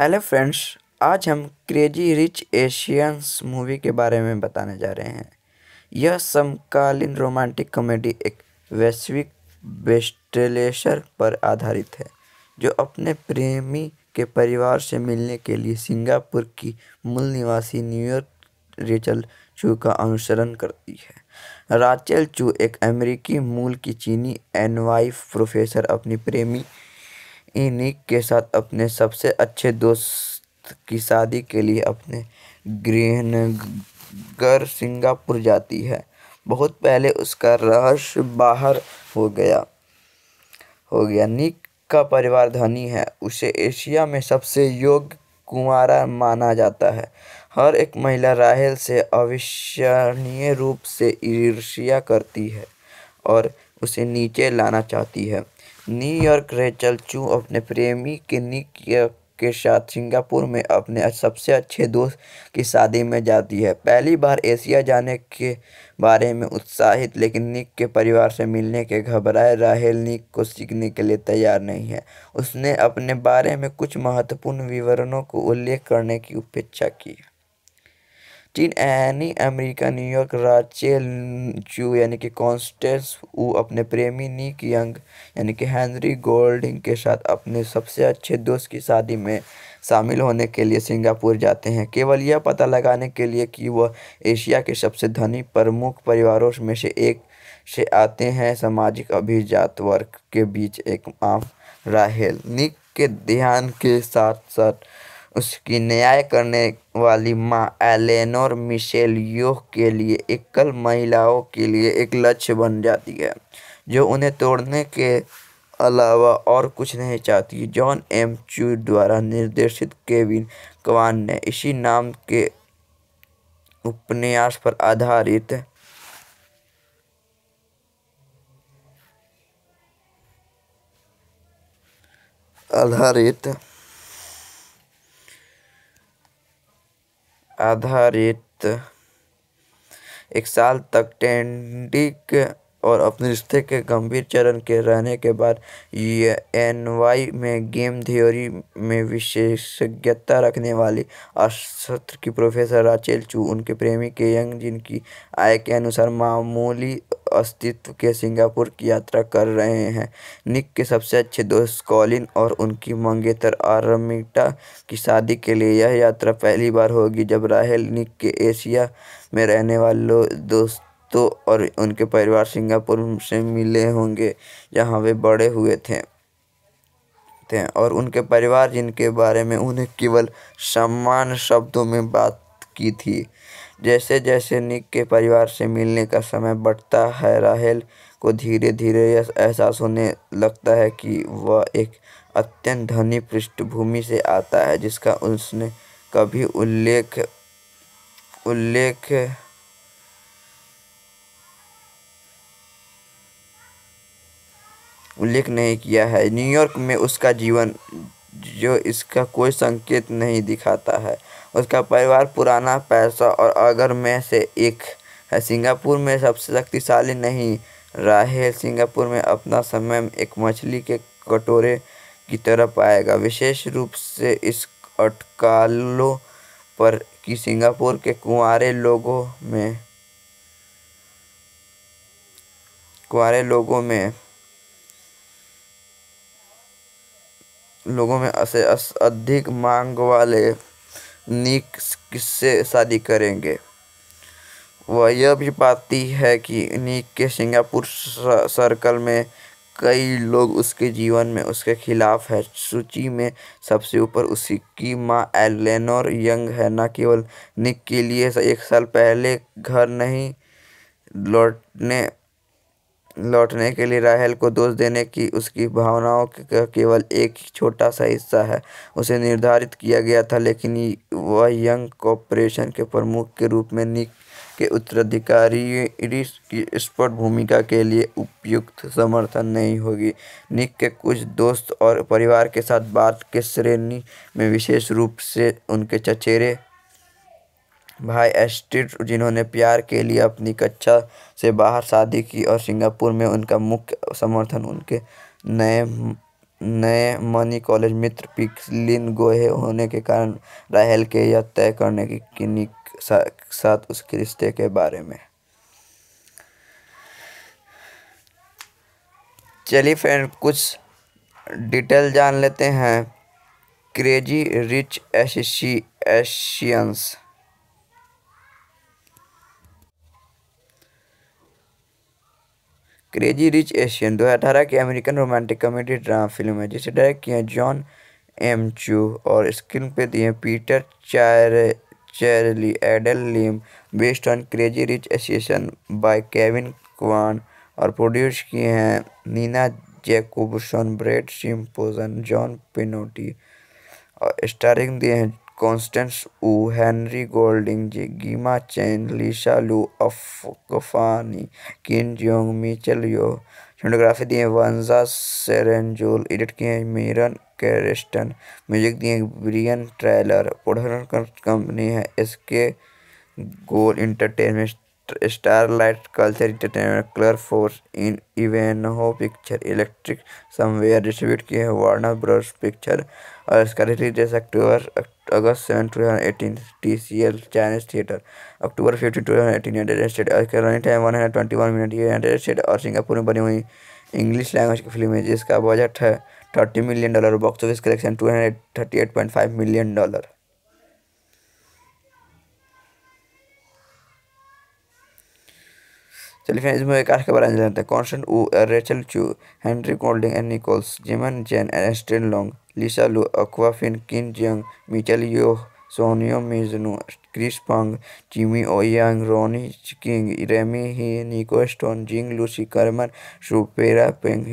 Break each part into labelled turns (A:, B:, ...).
A: hello friends आज हम crazy rich Asians movie के बारे में बताने जा रहे हैं यह समकालीन रोमांटिक कॉमेडी एक वैश्विक बेस्टलेशर पर आधारित है जो अपने प्रेमी के परिवार से मिलने के लिए सिंगापुर की मूल निवासी न्यूयॉर्क रेचल चू का अनुसरण करती है राचेल चू एक अमेरिकी मूल की चीनी एनवाइफ प्रोफेसर अपनी प्रेमी इनिक के साथ अपने सबसे अच्छे दोस्त की शादी के लिए अपने गृहनगर सिंगापुर जाती है बहुत पहले उसका रहस्य बाहर हो गया हो गया निक का परिवार धनी है उसे एशिया में सबसे योग्य कुमारा माना जाता है हर एक महिला राहेल से अविश्वसनीय रूप से ईर्ष्या करती है और उसे नीचे लाना चाहती है न्यूयॉर्क रेचल चू अपने प्रेमी निक के साथ सिंगापुर में अपने सबसे अच्छे दोस्त की शादी में जाती है पहली बार एशिया जाने के बारे में उत्साहित लेकिन निक के परिवार से मिलने के घबराए राहेल निक को सीखने के लिए तैयार नहीं है उसने अपने बारे में कुछ महत्वपूर्ण विवरणों को उल्लेख करने की उपेक्षा की चीन एनी अमेरिका न्यूयॉर्क राचेल चू यानी कि कॉन्स्टेंस वो अपने प्रेमी निक यंग यानी कि हेनरी गोल्डिंग के साथ अपने सबसे अच्छे दोस्त की शादी में शामिल होने के लिए सिंगापुर जाते हैं केवल यह पता लगाने के लिए कि वह एशिया के सबसे धनी प्रमुख परिवारों में से एक से आते हैं सामाजिक अभिजात वर्ग के बीच एक आम राहेल निक के ध्यान के साथ साथ उसकी न्याय करने वाली माँ एलेनोर मिशेल योह के लिए एकल महिलाओं के लिए एक लक्ष्य बन जाती है जो उन्हें तोड़ने के अलावा और कुछ नहीं चाहती जॉन एम चू द्वारा निर्देशित केविन कवान ने इसी नाम के उपन्यास पर आधारित
B: आधारित
A: आधारित एक साल तक टेंडिक और अपने रिश्ते के गंभीर चरण के रहने के बाद एनवाई में गेम थ्योरी में विशेषज्ञता रखने वाली अर्थशास्त्र की प्रोफेसर राचेल चू उनके प्रेमी के यंग जिनकी आय के अनुसार मामूली अस्तित्व के सिंगापुर की यात्रा कर रहे हैं निक के सबसे अच्छे दोस्त कॉलिन और उनकी मंगेतर आरमिटा की शादी के लिए यह यात्रा पहली बार होगी जब राहेल निक के एशिया में रहने वाले दोस्तों और उनके परिवार सिंगापुर से मिले होंगे जहां वे बड़े हुए थे थे और उनके परिवार जिनके बारे में उन्हें केवल सम्मान शब्दों में बात की थी जैसे जैसे निक के परिवार से मिलने का समय बढ़ता है राहेल को धीरे धीरे यह एहसास होने लगता है कि वह एक अत्यंत धनी पृष्ठभूमि से आता है जिसका उसने कभी उल्लेख उल्लेख उल्लेख नहीं किया है न्यूयॉर्क में उसका जीवन जो इसका कोई संकेत नहीं दिखाता है उसका परिवार पुराना पैसा और अगर में से एक है सिंगापुर में सबसे शक्तिशाली नहीं राहेल सिंगापुर में अपना समय एक मछली के कटोरे की तरह पाएगा विशेष रूप से इस अटकालों पर कि सिंगापुर के कुंवरे लोगों में कुंवरे लोगों में लोगों में अधिक मांग वाले निक किससे शादी करेंगे वह यह भी पाती है कि निक के सिंगापुर सर्कल में कई लोग उसके जीवन में उसके खिलाफ है सूची में सबसे ऊपर उसी की माँ एलेनोर यंग है न केवल निक के लिए एक साल पहले घर नहीं लौटने लौटने के लिए राहेल को दोष देने की उसकी भावनाओं का केवल एक छोटा सा हिस्सा है उसे निर्धारित किया गया था लेकिन वह यंग कॉपरेशन के प्रमुख के रूप में निक के उत्तराधिकारी की स्पष्ट भूमिका के लिए उपयुक्त समर्थन नहीं होगी निक के कुछ दोस्त और परिवार के साथ बात के श्रेणी में विशेष रूप से उनके चचेरे भाई एस्टिड जिन्होंने प्यार के लिए अपनी कक्षा से बाहर शादी की और सिंगापुर में उनका मुख्य समर्थन उनके नए नए मनी कॉलेज मित्र पिकलिन गोहे होने के कारण राहल के यह तय करने की किन्नी साथ उसके रिश्ते के बारे में चलिए फ्रेंड कुछ डिटेल जान लेते हैं crazy rich Asians crazy rich Asian 2018 की American romantic comedy drama film है जिसे डायरेक्ट किया जॉन एम चू और स्क्रीन पे दिए पीटर चार Chiarelli Adele Lim based on crazy rich Asian by Kevin Kwan और प्रोड्यूस किए हैं Nina Jacobson Brad Simpson John Penotti और स्टारिंग दिए हैं कॉन्स्टेंस वू, हेनरी गोल्डिंग, जी Gemma Chan, Lisa Lu Awkwafina, किन जोंग, मिचल यो cinematography दिए है वंजा सेरेंजोल एडिट किए हैं मीरन कैरेस्टन म्यूजिक दिए ब्रियन ट्रेलर प्रोडक्शन कंपनी है इसके Global Entertainment Starlight Culture Entertainment Color Force इन Ivanhoe Picture Electric Somewhere distribute किए वार्नर ब्रश पिक्चर और इसका release date October August seven two thousand eighteen T C L Chinese theatre October fifteen two thousand eighteen United State और इसका running time one hundred twenty one minute United State और Singapore में बनी हुई English language की film है जिसका budget है thirty million dollar box office collection two hundred thirty eight point five million dollar चलिए फ्रेंड्स मूवी कास्ट के बारे में जानते हैं Constance Wu Rachel Chu Henry Golding and Nichols Gemma Chan एस्टेन long Lisa Lu Awkwafina Ken Jeong Michelle Yeoh Sonoya Mizuno Chris Pang Jimmy O Yang Ronny king Remy Hii Nico stone Jing Lusi Carmen Soo Pierre Png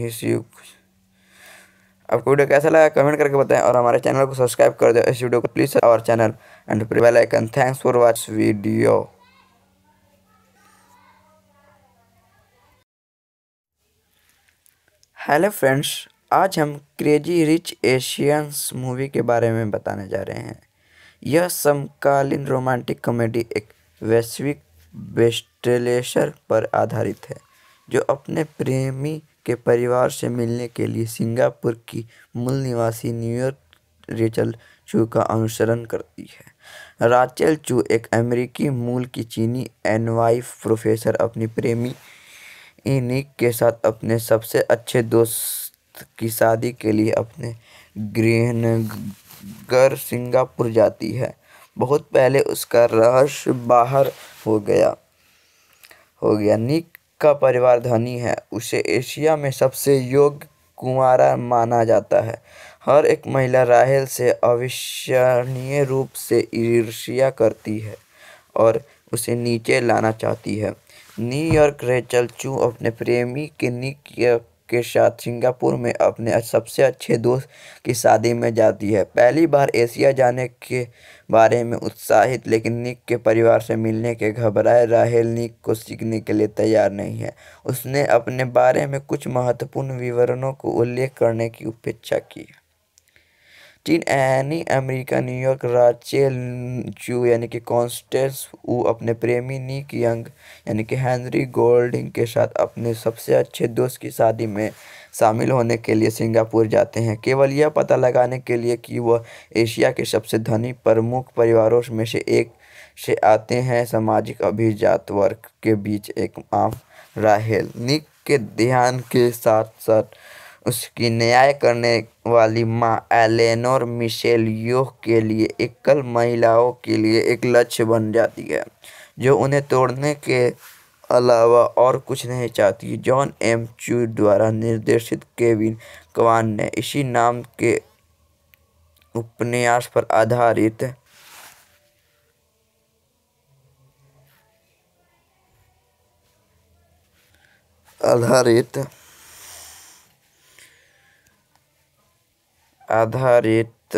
A: आपको video कैसा लगा comment करके बताएं और हमारे channel को subscribe कर दो इस वीडियो को प्लीज़ और channel and bell icon thanks for watch video hello friends आज हम क्रेजी रिच एशियंस मूवी के बारे में बताने जा रहे हैं यह समकालीन रोमांटिक कॉमेडी एक वैश्विक बेस्टलेशर पर आधारित है जो अपने प्रेमी के परिवार से मिलने के लिए सिंगापुर की मूल निवासी न्यूयॉर्क रेचल चू का अनुसरण करती है राचेल चू एक अमेरिकी मूल की चीनी एनवाइफ प्रोफेसर अपनी प्रेमी निक के साथ अपने सबसे अच्छे दोस्त की शादी के लिए अपने गृहनगर सिंगापुर जाती है बहुत पहले उसका रहस्य बाहर हो गया हो गया निक का परिवार धनी है उसे एशिया में सबसे योग्य कुमारा माना जाता है हर एक महिला राहेल से अविश्वसनीय रूप से ईर्ष्या करती है और उसे नीचे लाना चाहती है न्यूयॉर्क रेचल चू अपने प्रेमी निक के साथ सिंगापुर में अपने सबसे अच्छे दोस्त की शादी में जाती है पहली बार एशिया जाने के बारे में उत्साहित लेकिन निक के परिवार से मिलने के घबराए राहेल निक को सीखने के लिए तैयार नहीं है उसने अपने बारे में कुछ महत्वपूर्ण विवरणों को उल्लेख करने की उपेक्षा की चीन यानी अमेरिका न्यूयॉर्क राचेल च्यू यानी कि कॉन्स्टेंस वो अपने प्रेमी निक यंग यानी कि हेनरी गोल्डिंग के साथ अपने सबसे अच्छे दोस्त की शादी में शामिल होने के लिए सिंगापुर जाते हैं केवल यह पता लगाने के लिए कि वह एशिया के सबसे धनी प्रमुख परिवारों में से एक से आते हैं सामाजिक अभिजात वर्ग के बीच एक आम राहेल निक के ध्यान के साथ साथ उसकी न्याय करने वाली माँ एलेनोर मिशेल योह के लिए एकल महिलाओं के लिए एक लक्ष्य बन जाती है जो उन्हें तोड़ने के अलावा और कुछ नहीं चाहती जॉन एम चू द्वारा निर्देशित केविन कवान ने इसी नाम के उपन्यास पर आधारित
B: आधारित आधारित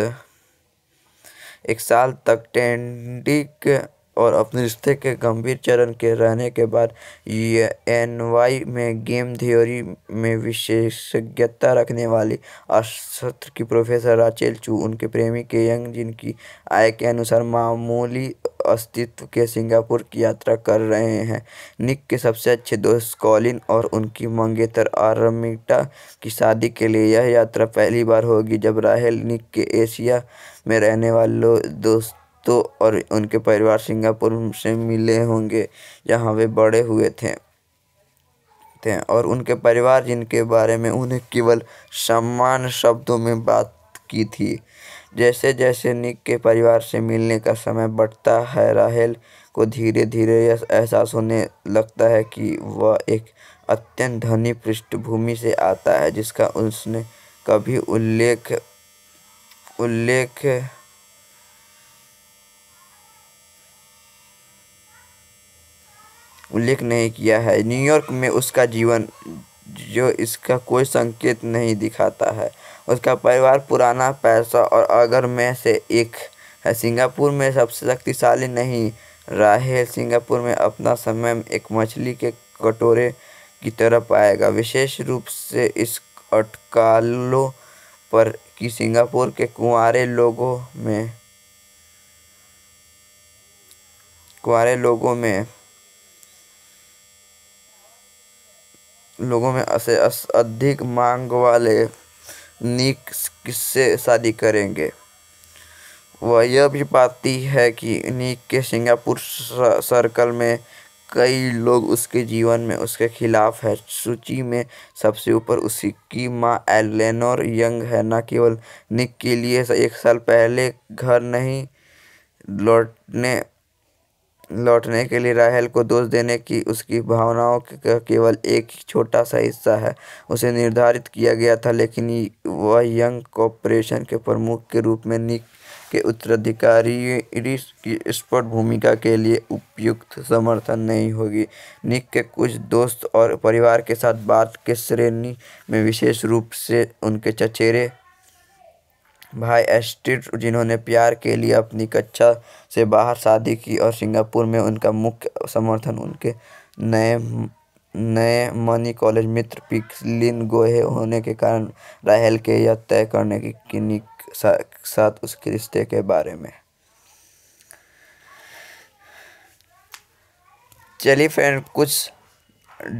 A: एक साल तक ट्रेडिंग और अपने रिश्ते के गंभीर चरण के रहने के बाद एन वाई में गेम थ्योरी में विशेषज्ञता रखने वाली अर्थशास्त्र की प्रोफेसर राचेल चू उनके प्रेमी के यंग जिनकी आय के अनुसार मामूली अस्तित्व के सिंगापुर की यात्रा कर रहे हैं निक के सबसे अच्छे दोस्त कॉलिन और उनकी मंगेतर आरमिटा की शादी के लिए यह यात्रा पहली बार होगी जब राहेल निक के एशिया में रहने वाले दोस्त दोस्तों और उनके परिवार सिंगापुर से मिले होंगे जहाँ वे बड़े हुए थे थे और उनके परिवार जिनके बारे में उन्हें केवल सम्मान शब्दों में बात की थी जैसे जैसे निक के परिवार से मिलने का समय बढ़ता है राहेल को धीरे धीरे यह एहसास होने लगता है कि वह एक अत्यंत धनी पृष्ठभूमि से आता है जिसका उसने कभी उल्लेख
C: उल्लेख
A: उल्लेख नहीं किया है न्यूयॉर्क में उसका जीवन जो इसका कोई संकेत नहीं दिखाता है उसका परिवार पुराना पैसा और अगर में से एक है सिंगापुर में सबसे शक्तिशाली नहीं राहेल सिंगापुर में अपना समय एक मछली के कटोरे की तरह आएगा विशेष रूप से इस अटकालों पर कि सिंगापुर के कुंवरे लोगों में कुंवरे लोगों में लोगों में से अधिक मांग वाले निक किससे शादी करेंगे वह यह भी पाती है कि निक के सिंगापुर सर्कल में कई लोग उसके जीवन में उसके खिलाफ है सूची में सबसे ऊपर उसी की माँ एलेनोर यंग है न केवल निक के लिए एक साल पहले घर नहीं लौटने लौटने के लिए राहेल को दोष देने की उसकी भावनाओं का केवल एक छोटा सा हिस्सा है उसे निर्धारित किया गया था लेकिन वह यंग कॉपरेशन के प्रमुख के रूप में निक के उत्तराधिकारी की स्पष्ट भूमिका के लिए उपयुक्त समर्थन नहीं होगी निक के कुछ दोस्त और परिवार के साथ बात के श्रेणी में विशेष रूप से उनके चचेरे भाई एस्टेर जिन्होंने प्यार के लिए अपनी कक्षा से बाहर शादी की और सिंगापुर में उनका मुख्य समर्थन उनके नए नए मनी कॉलेज मित्र पिकलिन गोहे होने के कारण राहल के यह तय करने की किन्नी साथ उसके रिश्ते के बारे में चलिए फ्रेंड कुछ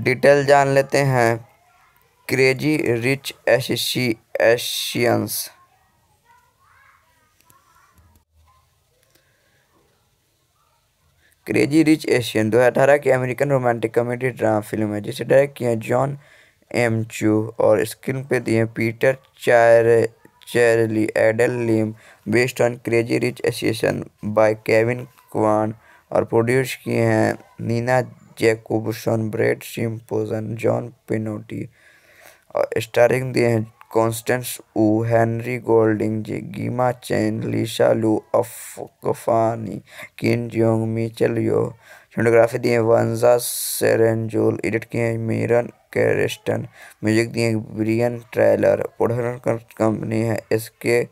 A: डिटेल जान लेते हैं crazy rich Asians crazy rich Asian 2018 की American romantic comedy drama film है जिसे डायरेक्ट किया जॉन एम चू और स्क्रीन पे दिए पीटर चार Chiarelli Adele Lim based on crazy rich Asian by Kevin Kwan और प्रोड्यूस किए हैं Nina Jacobson Brad Simpson John Penotti और स्टारिंग दिए हैं Constance Wu Henry Golding Gemma Chan Lisa Lu Awkwafina Ken Jong Mitchell यो cinematography दिए Vanja Cernjul edit किए हैं Myron music दिए ब्रियन ट्रेलर प्रोडक्शन कंपनी है इसके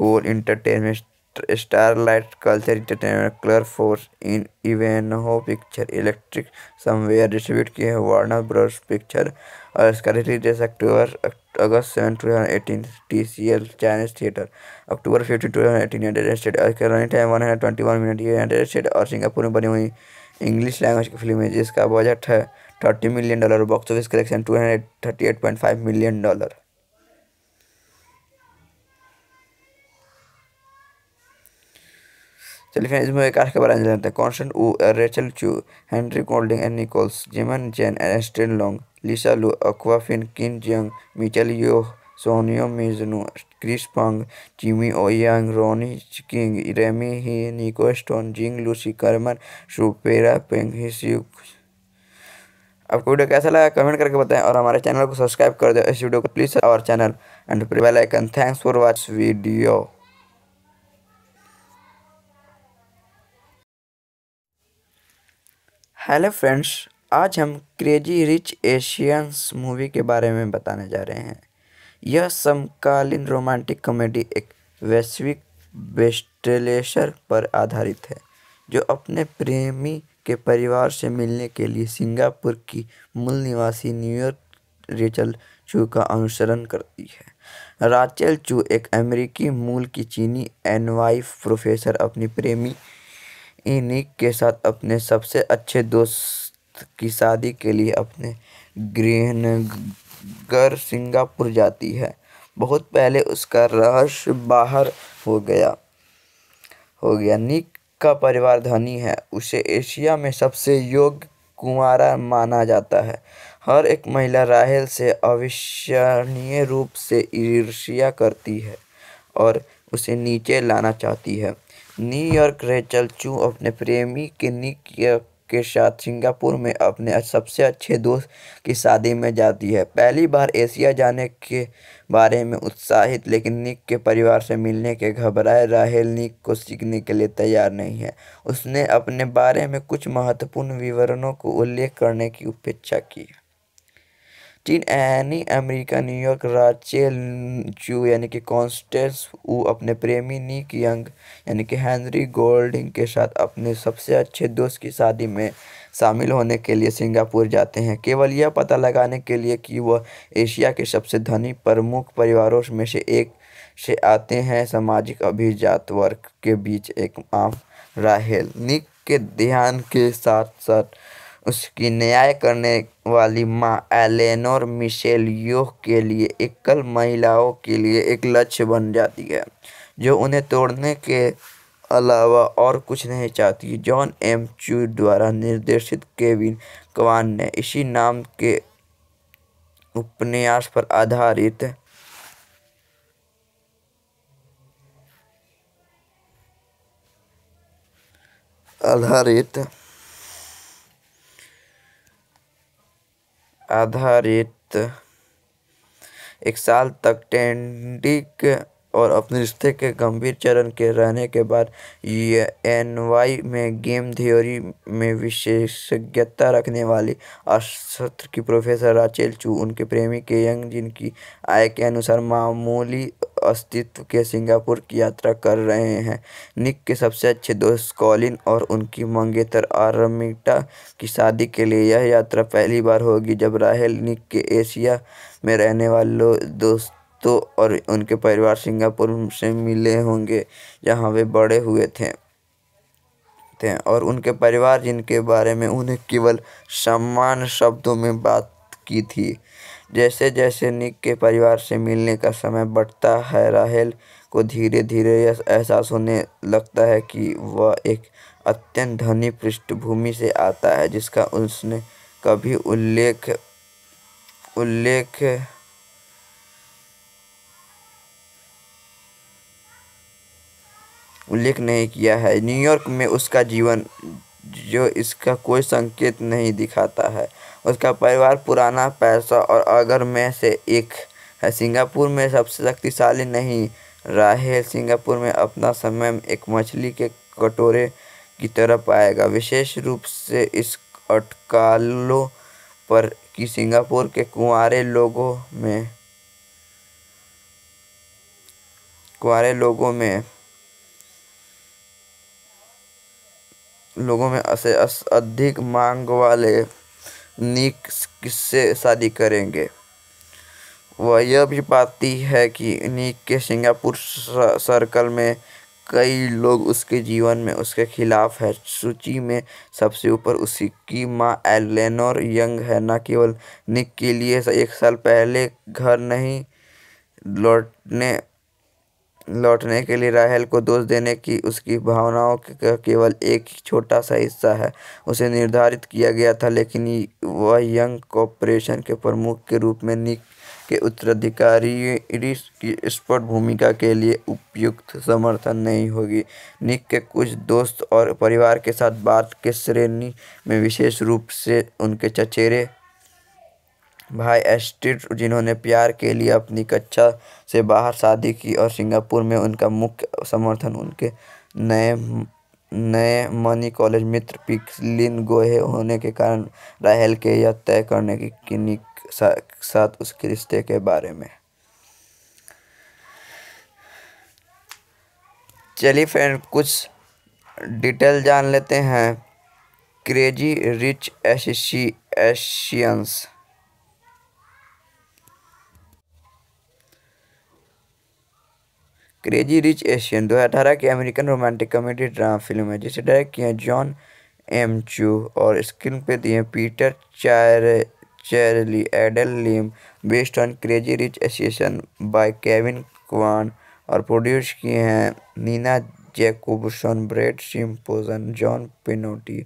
A: Global Entertainment Starlight Culture Entertainment Color Force इन Ivanhoe Picture Electric Somewhere distribute किए हैं Warner Bros Picture और इसका release date October August seven two thousand eighteen T C L Chinese theatre October fifteen two thousand eighteen United State और इसका running time one hundred twenty one minute United State और Singapore में बनी हुई English language की film है जिसका budget है thirty million dollar box office collection two hundred thirty eight point five million dollar चलिए इसमें एक कास्ट के बारे में जानते हैं Constance Wu Rachel Chu Henry Golding and Nichols Gemma Chan एस्टेन long Lisa Lu Awkwafina Ken Jeong Michelle Yeoh Sonoya Mizuno Chris Pang Jimmy O Yang Ronny king Remy Hii Nico stone Jing Lusi Carmen Soo Pierre Png आपको video कैसा लगा comment करके बताएं और हमारे channel को subscribe कर दो इस वीडियो को प्लीज़ और channel and bell icon thanks for watch video hello friends आज हम क्रेजी रिच एशियंस मूवी के बारे में बताने जा रहे हैं यह समकालीन रोमांटिक कॉमेडी एक वैश्विक बेस्टलेशर पर आधारित है जो अपने प्रेमी के परिवार से मिलने के लिए सिंगापुर की मूल निवासी न्यूयॉर्क रेचल चू का अनुसरण करती है राचेल चू एक अमेरिकी मूल की चीनी एनवाइफ प्रोफेसर अपनी प्रेमी ई निक के साथ अपने सबसे अच्छे दोस्त की शादी के लिए अपने गृहनगर सिंगापुर जाती है बहुत पहले उसका रहस्य बाहर हो गया हो गया निक का परिवार धनी है उसे एशिया में सबसे योग्य कुंवारा माना जाता है हर एक महिला राहेल से अविश्वनीय रूप से ईर्ष्या करती है और उसे नीचे लाना चाहती है न्यूयॉर्क रेचल चू अपने प्रेमी के निक के साथ सिंगापुर में अपने सबसे अच्छे दोस्त की शादी में जाती है पहली बार एशिया जाने के बारे में उत्साहित लेकिन निक के परिवार से मिलने के घबराए राहेल निक को सीखने के लिए तैयार नहीं है उसने अपने बारे में कुछ महत्वपूर्ण विवरणों को उल्लेख करने की उपेक्षा की चीन यानी अमेरिका न्यूयॉर्क राचेल च्यू यानी कि कॉन्स्टेंस वो अपने प्रेमी निक यंग यानी कि हेनरी गोल्डिंग के साथ अपने सबसे अच्छे दोस्त की शादी में शामिल होने के लिए सिंगापुर जाते हैं केवल यह पता लगाने के लिए कि वह एशिया के सबसे धनी प्रमुख परिवारों में से एक से आते हैं सामाजिक अभिजात वर्ग के बीच एक आम राहेल निक के ध्यान के साथ साथ उसकी न्याय करने वाली मां एलेनोर मिशेल योह के लिए एकल महिलाओं के लिए एक लक्ष्य बन जाती है जो उन्हें तोड़ने के अलावा और कुछ नहीं चाहती जॉन एम चू द्वारा निर्देशित केविन कवान ने इसी नाम के उपन्यास पर आधारित
B: आधारित आधारित
A: एक साल तक टेंडिक और अपने रिश्ते के गंभीर चरण के रहने के बाद एनवाई में गेम थ्योरी में विशेषज्ञता रखने वाली अर्थशास्त्र की प्रोफेसर राचेल चू उनके प्रेमी के यंग जिनकी आय के अनुसार मामूली अस्तित्व के सिंगापुर की यात्रा कर रहे हैं निक के सबसे अच्छे दोस्त कॉलिन और उनकी मंगेतर आरमिटा की शादी के लिए यह यात्रा पहली बार होगी जब राहल निक के एशिया में रहने वाले दोस्त दोस्तों और उनके परिवार सिंगापुर से मिले होंगे जहाँ वे बड़े हुए थे थे और उनके परिवार जिनके बारे में उन्हें केवल सम्मान शब्दों में बात की थी जैसे जैसे निक के परिवार से मिलने का समय बढ़ता है राहेल को धीरे धीरे यह एहसास होने लगता है कि वह एक अत्यंत धनी पृष्ठभूमि से आता है जिसका उसने कभी उल्लेख
C: उल्लेख
A: उल्लेख नहीं किया है न्यूयॉर्क में उसका जीवन जो इसका कोई संकेत नहीं दिखाता है उसका परिवार पुराना पैसा और अगर में से एक है सिंगापुर में सबसे शक्तिशाली नहीं राहेल सिंगापुर में अपना समय एक मछली के कटोरे की तरह पाएगा विशेष रूप से इस अटकालों पर कि सिंगापुर के कुंवारे लोगों में कुंवारे लोगों में लोगों में से अधिक मांग वाले निक किससे शादी करेंगे वह यह भी पाती है कि निक के सिंगापुर सर्कल में कई लोग उसके जीवन में उसके खिलाफ है सूची में सबसे ऊपर उसी की माँ एलेनोर यंग है न केवल निक के लिए एक साल पहले घर नहीं लौटने लौटने के लिए राहेल को दोष देने की उसकी भावनाओं का केवल एक छोटा सा हिस्सा है उसे निर्धारित किया गया था लेकिन वह यंग कॉपरेशन के प्रमुख के रूप में निक के उत्तराधिकारी की स्पष्ट भूमिका के लिए उपयुक्त समर्थन नहीं होगी निक के कुछ दोस्त और परिवार के साथ बात के श्रेणी में विशेष रूप से उनके चचेरे भाई एस्टेर जिन्होंने प्यार के लिए अपनी कक्षा से बाहर शादी की और सिंगापुर में उनका मुख्य समर्थन उनके नए नए मनी कॉलेज मित्र पिकलिन गोहे होने के कारण राहेल के यह तय करने की किन्नी साथ उसके रिश्ते के बारे में चलिए फ्रेंड कुछ डिटेल जान लेते हैं crazy rich Asians crazy rich Asian 2018 की American romantic comedy drama film है जिसे डायरेक्ट किया जॉन एम चू और स्क्रीन पे दिए पीटर चार Chiarelli Adele Lim based on crazy rich Asian by Kevin Kwan और प्रोड्यूस किए हैं Nina Jacobson Brad Simpson John Penotti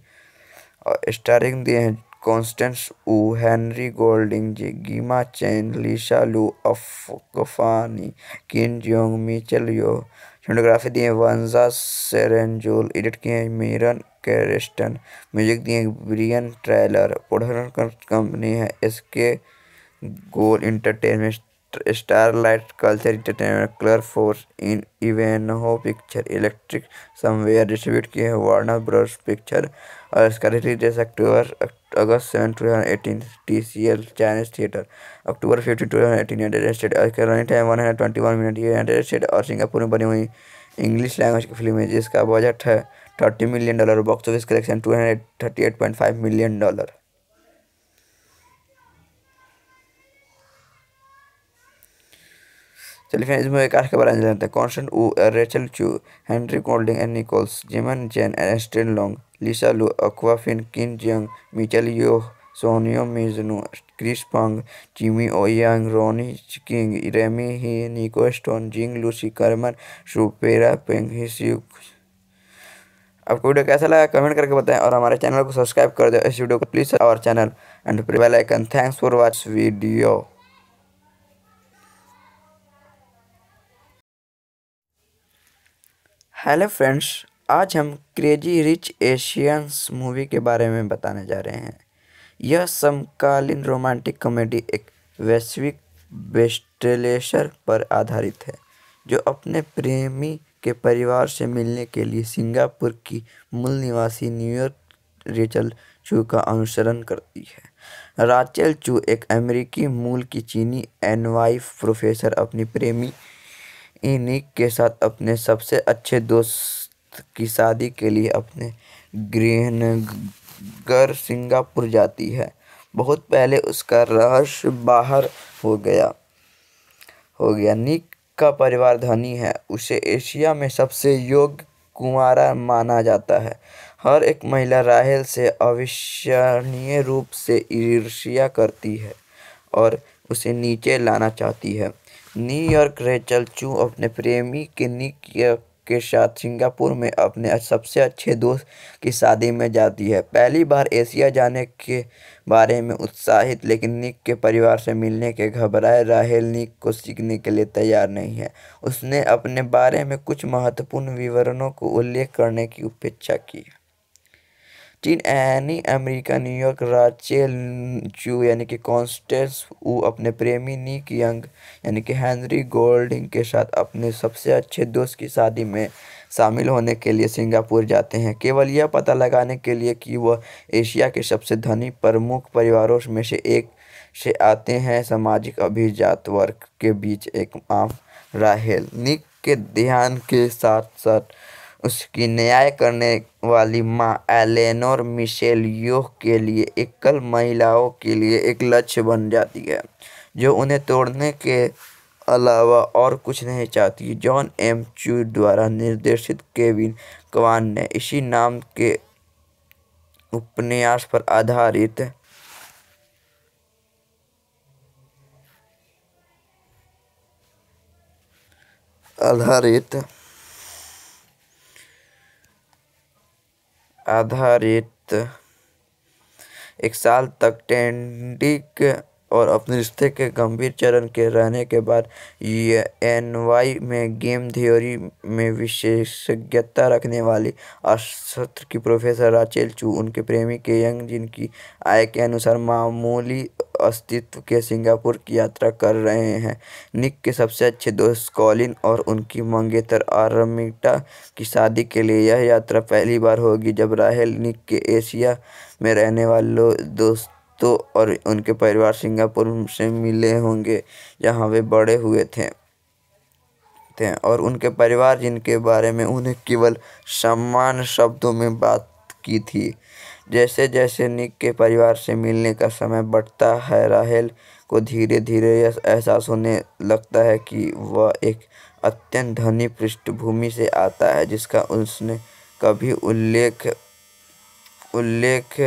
A: और स्टारिंग दिए हैं Constance Wu Henry Golding Gemma Chan Lisa Lu Awkwafina Ken Jeong Michelle Yeoh cinematography दिए Vanja Cernjul edit किए Myron Myron music दिए Brian Tyler production company है SK Global Entertainment Starlight Culture Entertainment Color Force इन Ivanhoe Picture Electric Somewhere distribute किए हैं Warner Bros Picture और इसका release October August seven two thousand eighteen T C L Chinese theatre October fifty two thousand eighteen United State और इसका running time one 121 minute ये United State और Singapore में बनी हुई इंग्लिश लैंग्वेज की फिल्म है जिसका बजट है thirty million dollar box office collection two hundred thirty eight point five million dollar चलिए फ्रेंड्स इसमें कास्ट के बारे में जानते हैं Constance Wu Rachel Chu Henry Golding and Nichols Gemma Chan एंड स्टेन Leong Lisa Lu Awkwafina Ken Jeong Mitchell योह सोनियो Mizuno Chris Pang Jimmy O Yang Ronny king Remy Hii Nico stone Jing Lusi Carmen Soo Pierre Png आपको video कैसा लगा comment करके बताएं और हमारे चैनल को सब्सक्राइब कर दो इस वीडियो को please our channel and bell icon thanks for watch video hello friends आज हम क्रेजी रिच एशियंस मूवी के बारे में बताने जा रहे हैं यह समकालीन रोमांटिक कॉमेडी एक वैश्विक बेस्टलेशर पर आधारित है जो अपने प्रेमी के परिवार से मिलने के लिए सिंगापुर की मूल निवासी न्यूयॉर्क रेचल चू का अनुसरण करती है राचेल चू एक अमेरिकी मूल की चीनी एनवाइफ प्रोफेसर अपनी प्रेमी इनिक के साथ अपने सबसे अच्छे दोस्त की शादी के लिए अपने गृहनगर सिंगापुर जाती है बहुत पहले उसका रहस्य बाहर हो गया हो गया निक का परिवार धनी है उसे एशिया में सबसे योग्य कुमारा माना जाता है हर एक महिला राहेल से अविश्वनीय रूप से ईर्ष्या करती है और उसे नीचे लाना चाहती है न्यूयॉर्क रेचल चू अपने प्रेमी के निक के साथ सिंगापुर में अपने सबसे अच्छे दोस्त की शादी में जाती है पहली बार एशिया जाने के बारे में उत्साहित लेकिन निक के परिवार से मिलने के घबराए राहेल निक को सीखने के लिए तैयार नहीं है उसने अपने बारे में कुछ महत्वपूर्ण विवरणों को उल्लेख करने की उपेक्षा की चीन एनी अमेरिका न्यूयॉर्क राचेल चू यानी कि कॉन्स्टेंस वो अपने प्रेमी निक यंग यानी कि हेनरी गोल्डिंग के साथ अपने सबसे अच्छे दोस्त की शादी में शामिल होने के लिए सिंगापुर जाते हैं केवल यह पता लगाने के लिए कि वह एशिया के सबसे धनी प्रमुख परिवारों में से एक से आते हैं सामाजिक अभिजात वर्ग के बीच एक आम राहेल निक के ध्यान के साथ साथ उसकी न्याय करने वाली माँ एलेनोर मिशेल योह के लिए एकल महिलाओं के लिए एक लक्ष्य बन जाती है जो उन्हें तोड़ने के अलावा और कुछ नहीं चाहती जॉन एम चू द्वारा निर्देशित केविन कवान ने इसी नाम के उपन्यास पर आधारित
B: आधारित आधारित
A: एक साल तक टेंडिक और अपने रिश्ते के गंभीर चरण के रहने के बाद एन वाई में गेम थ्योरी में विशेषज्ञता रखने वाली अर्थशास्त्र की प्रोफेसर राचेल चू उनके प्रेमी के यंग जिनकी आय के अनुसार मामूली अस्तित्व के सिंगापुर की यात्रा कर रहे हैं निक के सबसे अच्छे दोस्त कॉलिन और उनकी मंगेतर आरमिटा की शादी के लिए यह यात्रा पहली बार होगी जब राहेल निक के एशिया में रहने वाले दोस्त दोस्तों और उनके परिवार सिंगापुर से मिले होंगे जहाँ वे बड़े हुए थे थे और उनके परिवार जिनके बारे में उन्हें केवल सम्मान शब्दों में बात की थी जैसे जैसे निक के परिवार से मिलने का समय बढ़ता है राहेल को धीरे धीरे यह एहसास होने लगता है कि वह एक अत्यंत धनी पृष्ठभूमि से आता है जिसका उसने कभी उल्लेख
C: उल्लेख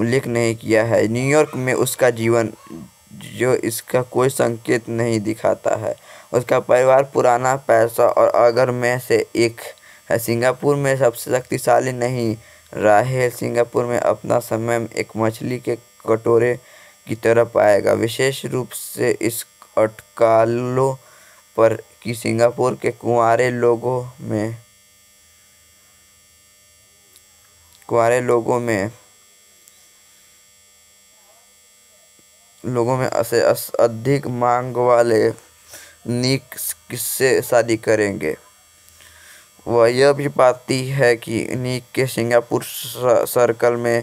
A: उल्लेख नहीं किया है न्यूयॉर्क में उसका जीवन जो इसका कोई संकेत नहीं दिखाता है उसका परिवार पुराना पैसा और अगर में से एक है सिंगापुर में सबसे शक्तिशाली नहीं राहेल सिंगापुर में अपना समय एक मछली के कटोरे की तरह पाएगा विशेष रूप से इस अटकालों पर कि सिंगापुर के कुंवारे लोगों में कुंवारे लोगों में लोगों में से अधिक मांग वाले निक किससे शादी करेंगे वह यह भी पाती है कि निक के सिंगापुर सर्कल में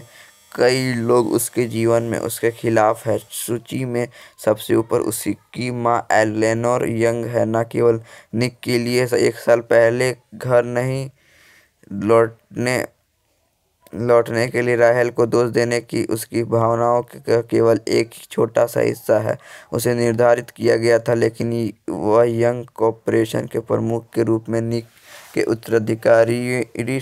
A: कई लोग उसके जीवन में उसके खिलाफ है सूची में सबसे ऊपर उसी की माँ एलेनोर यंग है न केवल निक के लिए एक साल पहले घर नहीं लौटने लौटने के लिए राहेल को दोष देने की उसकी भावनाओं का केवल एक छोटा सा हिस्सा है उसे निर्धारित किया गया था लेकिन वह यंग कॉपरेशन के प्रमुख के रूप में निक के उत्तराधिकारी की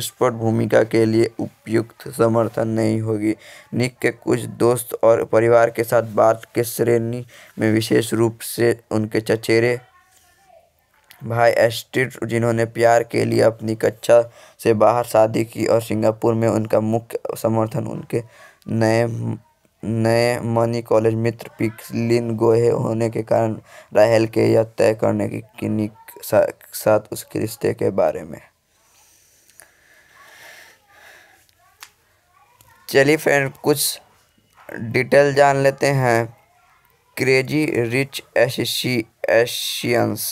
A: स्पष्ट भूमिका के लिए उपयुक्त समर्थन नहीं होगी निक के कुछ दोस्त और परिवार के साथ बात के श्रेणी में विशेष रूप से उनके चचेरे भाई एस्टिड जिन्होंने प्यार के लिए अपनी कक्षा से बाहर शादी की और सिंगापुर में उनका मुख्य समर्थन उनके नए नए मनी कॉलेज मित्र पिकलिन गोहे होने के कारण राहल के यह तय करने की किन्नी साथ उसके रिश्ते के बारे में चलिए फ्रेंड कुछ डिटेल जान लेते हैं crazy rich Asians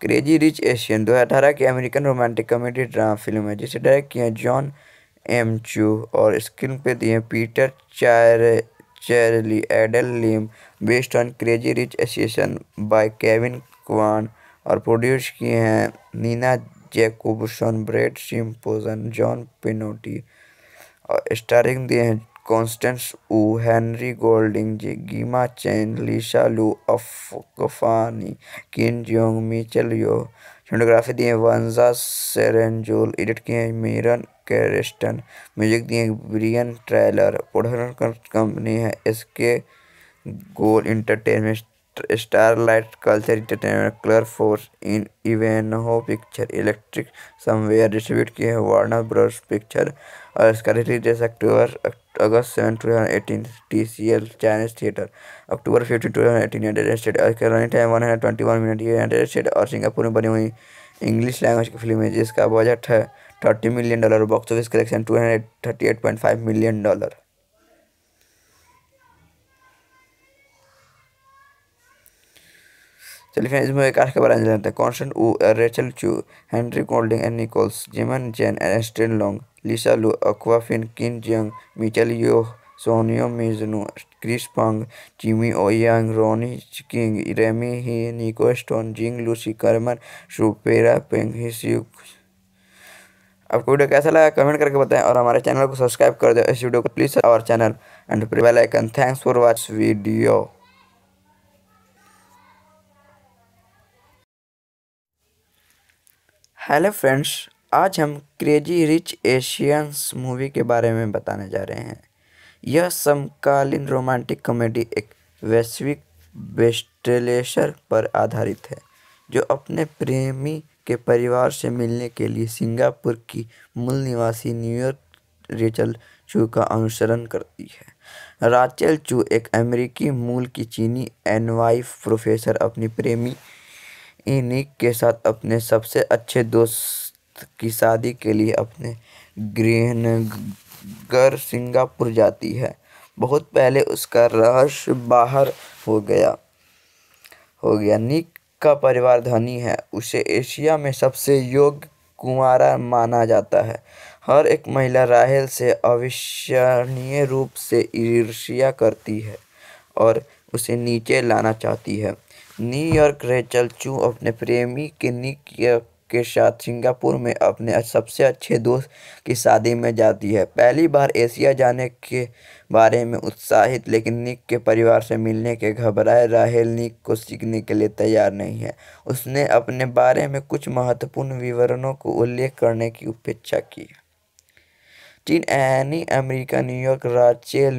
A: crazy rich Asian 2018 की American romantic comedy drama film है जिसे डायरेक्ट किया जॉन एम चू और स्क्रीन पे दिए पीटर चार Chiarelli Adele Lim based on crazy rich Asian by Kevin Kwan और प्रोड्यूस किए हैं Nina Jacobson Brad Simpson John Penotti और स्टारिंग दिए हैं कॉन्स्टेंस वू, हेनरी गोल्डिंग, जी Gemma Chan, Lisa Lu Awkwafina Ken Jeong, Michelle Yeoh cinematography दिए Vanja Cernjul edit किए हैं मीरन कैरेस्टन म्यूजिक दिए ब्रियन ट्रेलर प्रोडक्शन कंपनी है इसके Global Entertainment Starlight Culture Entertainment Color Force इन Ivanhoe Picture Electric Somewhere distribute किए Warner Bros Picture और इसका release date October August seven two thousand eighteen T C L Chinese theatre October fifteen two thousand eighteen United State और इसका running time one hundred twenty one minute United State और Singapore में बनी हुई English language की film है जिसका budget है thirty million dollar box office collection two hundred thirty eight point five million dollar चलिए फ्रेंड्स मूवी कास्ट के बारे में जानते हैं कॉन्सेंट ऊ Rachel Chu Henry Golding and Nichols जेमन Jain एस्टेन long Lisa Lu Awkwafina Ken Jeong Michelle Yeoh Sonoya Mizuno Chris Pang Jimmy O Yang Ronny king Remy Hii Nico stone Jing Lusi Carmen Soo Pierre Png आपको video कैसा लगा comment करके बताएं और हमारे channel को subscribe कर दें इस वीडियो को प्लीज़ और channel and bell icon thanks for watch video hello friends आज हम क्रेजी रिच एशियंस मूवी के बारे में बताने जा रहे हैं यह समकालीन रोमांटिक कॉमेडी एक वैश्विक बेस्टलेशर पर आधारित है जो अपने प्रेमी के परिवार से मिलने के लिए सिंगापुर की मूल निवासी न्यूयॉर्क रेचल चू का अनुसरण करती है राचेल चू एक अमेरिकी मूल की चीनी एनवाइफ प्रोफेसर अपनी प्रेमी निक के साथ अपने सबसे अच्छे दोस्त की शादी के लिए अपने गृहनगर सिंगापुर जाती है बहुत पहले उसका रहस्य बाहर हो गया हो गया निक का परिवार धनी है उसे एशिया में सबसे योग्य कुमारा माना जाता है हर एक महिला राहेल से अविश्वसनीय रूप से ईर्ष्या करती है और उसे नीचे लाना चाहती है न्यूयॉर्क रेचल चू अपने प्रेमी निक के साथ सिंगापुर में अपने सबसे अच्छे दोस्त की शादी में जाती है पहली बार एशिया जाने के बारे में उत्साहित लेकिन निक के परिवार से मिलने के घबराए राहेल निक को सीखने के लिए तैयार नहीं है उसने अपने बारे में कुछ महत्वपूर्ण विवरणों को उल्लेख करने की उपेक्षा की चीन एनी अमेरिका न्यूयॉर्क राचेल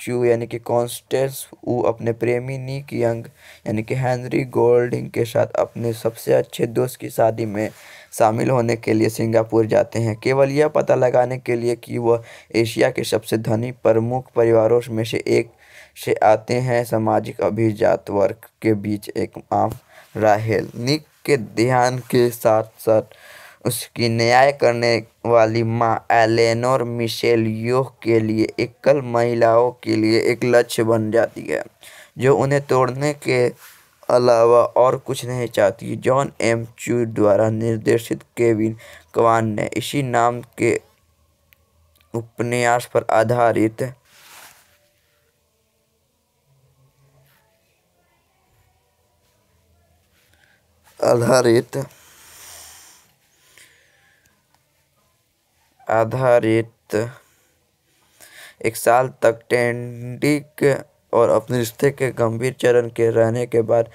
A: च्यू यानी कि कॉन्स्टेंस वो अपने प्रेमी निक यंग यानी कि हेनरी गोल्डिंग के साथ अपने सबसे अच्छे दोस्त की शादी में शामिल होने के लिए सिंगापुर जाते हैं केवल यह पता लगाने के लिए कि वह एशिया के सबसे धनी प्रमुख परिवारों में से एक से आते हैं सामाजिक अभिजात वर्ग के बीच एक आम राहेल निक के ध्यान के साथ साथ उसकी न्याय करने वाली माँ एलेनोर मिशेल योह के लिए एकल महिलाओं के लिए एक लक्ष्य बन जाती है जो उन्हें तोड़ने के अलावा और कुछ नहीं चाहती जॉन एम चू द्वारा निर्देशित केविन कवान ने इसी नाम के उपन्यास पर आधारित
B: आधारित आधारित
A: एक साल तक ट्रेडिंग और अपने रिश्ते के गंभीर चरण के रहने के बाद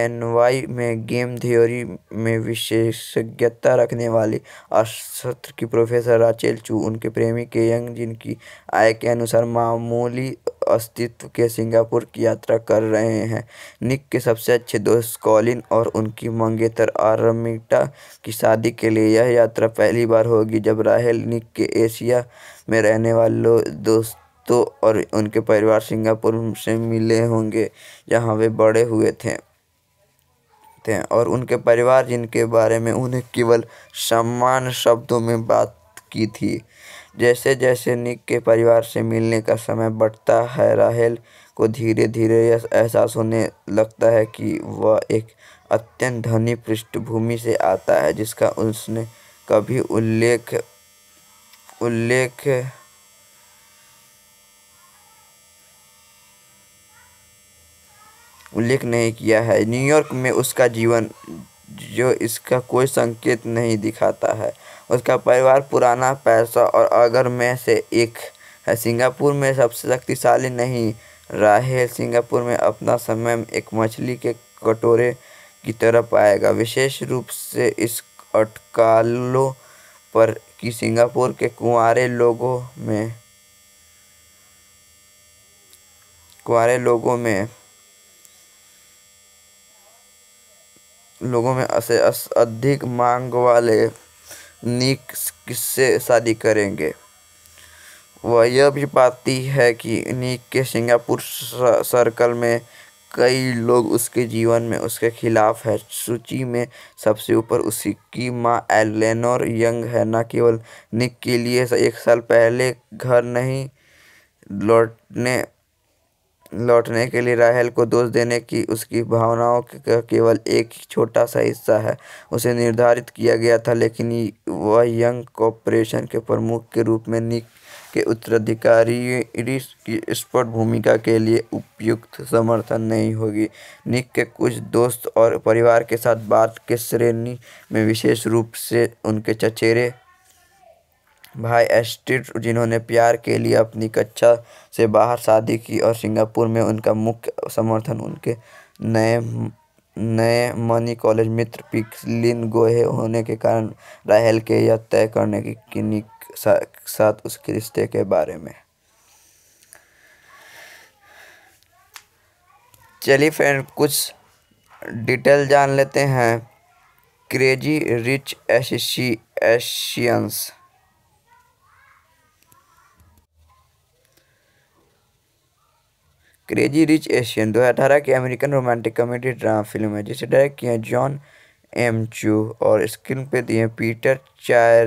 A: एन वाई में गेम थ्योरी में विशेषज्ञता रखने वाली अर्थशास्त्र की प्रोफेसर राचेल चू उनके प्रेमी के यंग जिनकी आय के अनुसार मामूली अस्तित्व के सिंगापुर की यात्रा कर रहे हैं निक के सबसे अच्छे दोस्त कॉलिन और उनकी मंगेतर आरमिटा की शादी के लिए यह यात्रा पहली बार होगी जब राहेल निक के एशिया में रहने वाले दोस्त दोस्तों और उनके परिवार सिंगापुर से मिले होंगे जहाँ वे बड़े हुए थे थे और उनके परिवार जिनके बारे में उन्हें केवल सम्मान शब्दों में बात की थी जैसे जैसे निक के परिवार से मिलने का समय बढ़ता है राहेल को धीरे धीरे यह एहसास होने लगता है कि वह एक अत्यंत धनी पृष्ठभूमि से आता है जिसका उसने कभी उल्लेख
C: उल्लेख
A: उल्लेख नहीं किया है न्यूयॉर्क में उसका जीवन जो इसका कोई संकेत नहीं दिखाता है उसका परिवार पुराना पैसा और अगर में से एक है सिंगापुर में सबसे शक्तिशाली नहीं राहेल सिंगापुर में अपना समय एक मछली के कटोरे की तरह आएगा विशेष रूप से इस अटकालों पर कि सिंगापुर के कुंवरे लोगों में कुंवरे लोगों में लोगों में से अधिक मांग वाले निक किससे शादी करेंगे वह यह भी पाती है कि निक के सिंगापुर सर्कल में कई लोग उसके जीवन में उसके खिलाफ है सूची में सबसे ऊपर उसी की माँ एलेनोर यंग है न केवल निक के लिए एक साल पहले घर नहीं लौटने लौटने के लिए राहेल को दोष देने की उसकी भावनाओं का केवल एक छोटा सा हिस्सा है उसे निर्धारित किया गया था लेकिन वह यंग कॉपरेशन के प्रमुख के रूप में निक के उत्तराधिकारी की स्पष्ट भूमिका के लिए उपयुक्त समर्थन नहीं होगी निक के कुछ दोस्त और परिवार के साथ बात के श्रेणी में विशेष रूप से उनके चचेरे भाई एस्टेर जिन्होंने प्यार के लिए अपनी कक्षा से बाहर शादी की और सिंगापुर में उनका मुख्य समर्थन उनके नए नए मनी कॉलेज मित्र पिकलिन गोहे होने के कारण राहल के यह तय करने की किन्नी साथ उसके रिश्ते के बारे में चलिए फ्रेंड कुछ डिटेल जान लेते हैं crazy rich Asians crazy rich Asian 2018 की American romantic comedy drama film है जिसे डायरेक्ट किया जॉन एम चू और स्क्रीन पे दिए पीटर चार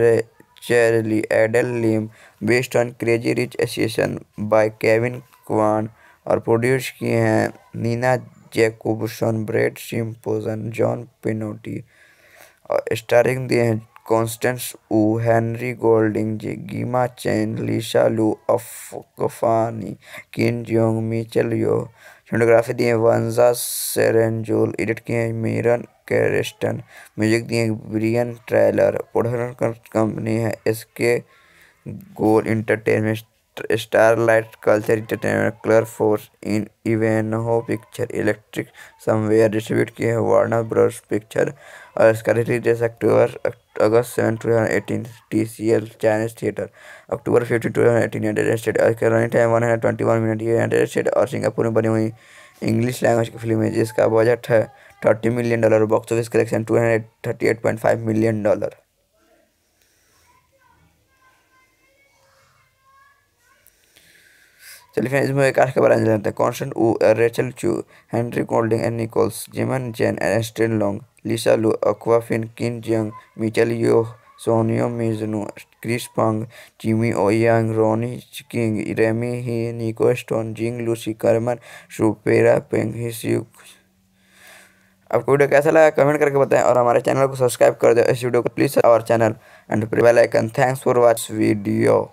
A: Chiarelli Adele Lim based on crazy rich Asian by Kevin Kwan और प्रोड्यूस किए हैं Nina Jacobson Brad Simpson John Penotti और स्टारिंग दिए हैं Constance Wu Henry Golding Gemma Chan Lisa Lu Awkwafina Ken Jong Mitchell यो cinematography दिए Vanja Cernjul edit किए हैं Myron music दिए ब्रियन ट्रेलर प्रोडक्शन कंपनी है इसके Global Entertainment Starlight Culture Entertainment Color Force इन Ivanhoe Picture Electric Somewhere distribute किए हैं Warner Bros Picture और इसका release date October August seven two thousand eighteen T C L Chinese theatre October fifteen two thousand eighteen United State और इसका running time one hundred twenty one minute United State और Singapore में बनी हुई English language की film है जिसका budget है thirty million dollar box office collection two hundred thirty eight point five million dollar चलिए इसमें एक काश के बारे में जानते हैं Constance Wu Rachel Chu Henry Golding and Nichols Gemma Chan Astrid Leong Lisa Lu Awkwafina Ken Jeong Michelle Yeoh Sonoya Mizuno Chris Pang Jimmy O Yang Ronny king Remy Hii Nico stone Jing Lusi Carmen Soo Pierre Png आपको video कैसा लगा comment करके बताएं और हमारे channel को subscribe कर दो इस वीडियो को प्लीज़ और channel and bell icon thanks for watch video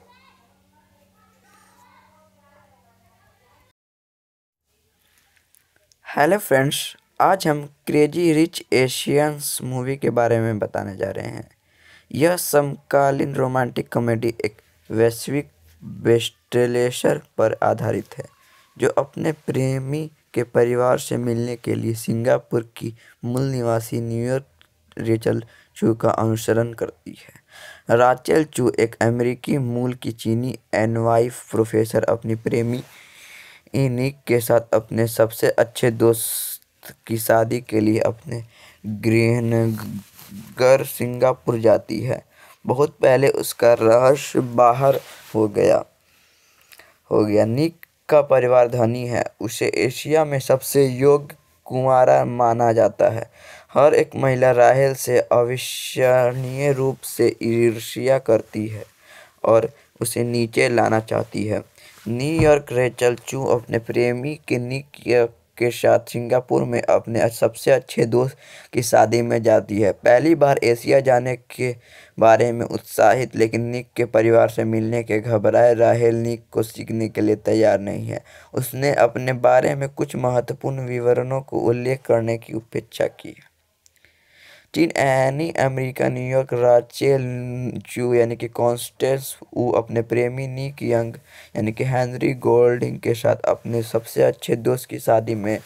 A: hello friends आज हम क्रेजी रिच एशियंस मूवी के बारे में बताने जा रहे हैं यह समकालीन रोमांटिक कॉमेडी एक वैश्विक बेस्टलेशर पर आधारित है जो अपने प्रेमी के परिवार से मिलने के लिए सिंगापुर की मूल निवासी न्यूयॉर्क रेचल चू का अनुसरण करती है राचेल चू एक अमेरिकी मूल की चीनी एनवाइफ प्रोफेसर अपनी प्रेमी ई निक के साथ अपने सबसे अच्छे दोस्त की शादी के लिए अपने गृहनगर सिंगापुर जाती है बहुत पहले उसका रहस्य बाहर हो गया हो गया निक का परिवार धनी है उसे एशिया में सबसे योग्य कुंवारा माना जाता है हर एक महिला राहेल से अविश्वनीय रूप से ईर्ष्या करती है और उसे नीचे लाना चाहती है न्यूयॉर्क रेचल चू अपने प्रेमी के निक के साथ सिंगापुर में अपने सबसे अच्छे दोस्त की शादी में जाती है पहली बार एशिया जाने के बारे में उत्साहित लेकिन निक के परिवार से मिलने के घबराए राहेल निक को सीखने के लिए तैयार नहीं है उसने अपने बारे में कुछ महत्वपूर्ण विवरणों को उल्लेख करने की उपेक्षा की चीन यानी अमेरिका न्यूयॉर्क राचेल च्यू यानी कि कॉन्स्टेंस वो अपने प्रेमी निक यंग यानी कि हेनरी गोल्डिंग के साथ अपने सबसे अच्छे दोस्त की शादी में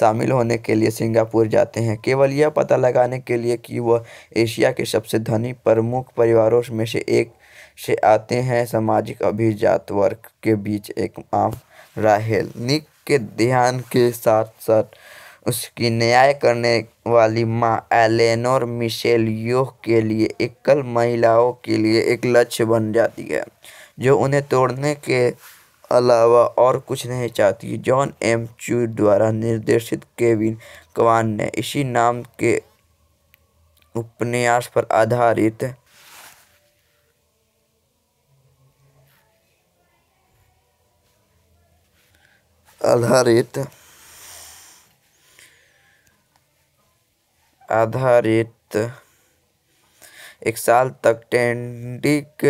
A: शामिल होने के लिए सिंगापुर जाते हैं केवल यह पता लगाने के लिए कि वह एशिया के सबसे धनी प्रमुख परिवारों में से एक से आते हैं सामाजिक अभिजात वर्ग के बीच एक आम राहेल निक के ध्यान के साथ साथ उसकी न्याय करने वाली मां एलेनोर मिशेल योह के लिए एकल महिलाओं के लिए एक लक्ष्य बन जाती है जो उन्हें तोड़ने के अलावा और कुछ नहीं चाहती जॉन एम चू द्वारा निर्देशित केविन कवान ने इसी नाम के उपन्यास पर आधारित
B: आधारित आधारित
A: एक साल तक टेंडिक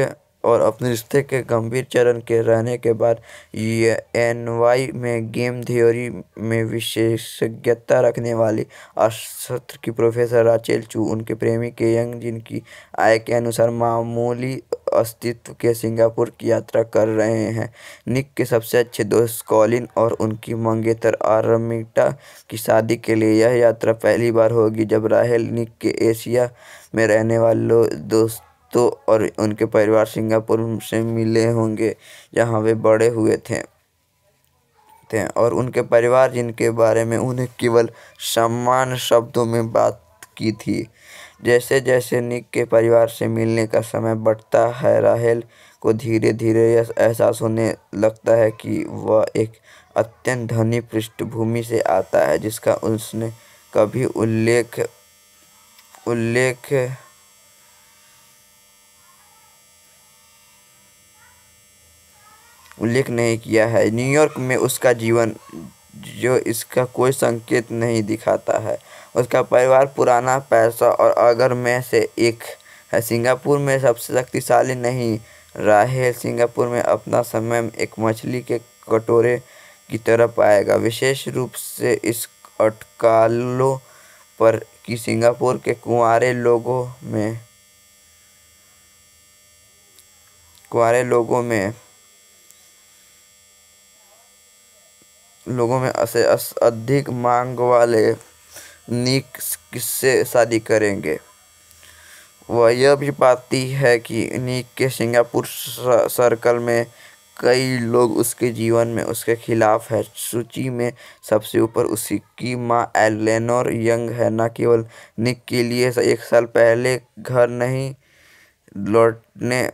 A: और अपने रिश्ते के गंभीर चरण के रहने के बाद एनवाई में गेम थ्योरी में विशेषज्ञता रखने वाली अर्थशास्त्र की प्रोफेसर राचेल चू उनके प्रेमी के यंग जिनकी आय के अनुसार मामूली अस्तित्व के सिंगापुर की यात्रा कर रहे हैं निक के सबसे अच्छे दोस्त कॉलिन और उनकी मंगेतर आरमिटा की शादी के लिए यह यात्रा पहली बार होगी जब राहेल निक के एशिया में रहने वाले दोस्त तो और उनके परिवार सिंगापुर से मिले होंगे जहां वे बड़े हुए थे थे और उनके परिवार जिनके बारे में उन्हें केवल सम्मान शब्दों में बात की थी जैसे जैसे निक के परिवार से मिलने का समय बढ़ता है राहेल को धीरे धीरे यह एहसास होने लगता है कि वह एक अत्यंत धनी पृष्ठभूमि से आता है जिसका उसने कभी उल्लेख
C: उल्लेख
A: उल्लेख नहीं किया है न्यूयॉर्क में उसका जीवन जो इसका कोई संकेत नहीं दिखाता है उसका परिवार पुराना पैसा और अगर में से एक है सिंगापुर में सबसे शक्तिशाली नहीं राहेल सिंगापुर में अपना समय एक मछली के कटोरे की तरह पाएगा विशेष रूप से इस अटकालों पर कि सिंगापुर के कुंवरे लोगों में कुंवरे लोगों में लोगों में से अधिक मांग वाले निक किससे शादी करेंगे वह यह भी पाती है कि निक के सिंगापुर सर्कल में कई लोग उसके जीवन में उसके खिलाफ है सूची में सबसे ऊपर उसी की माँ एलेनोर यंग है न केवल निक के लिए एक साल पहले घर नहीं लौटने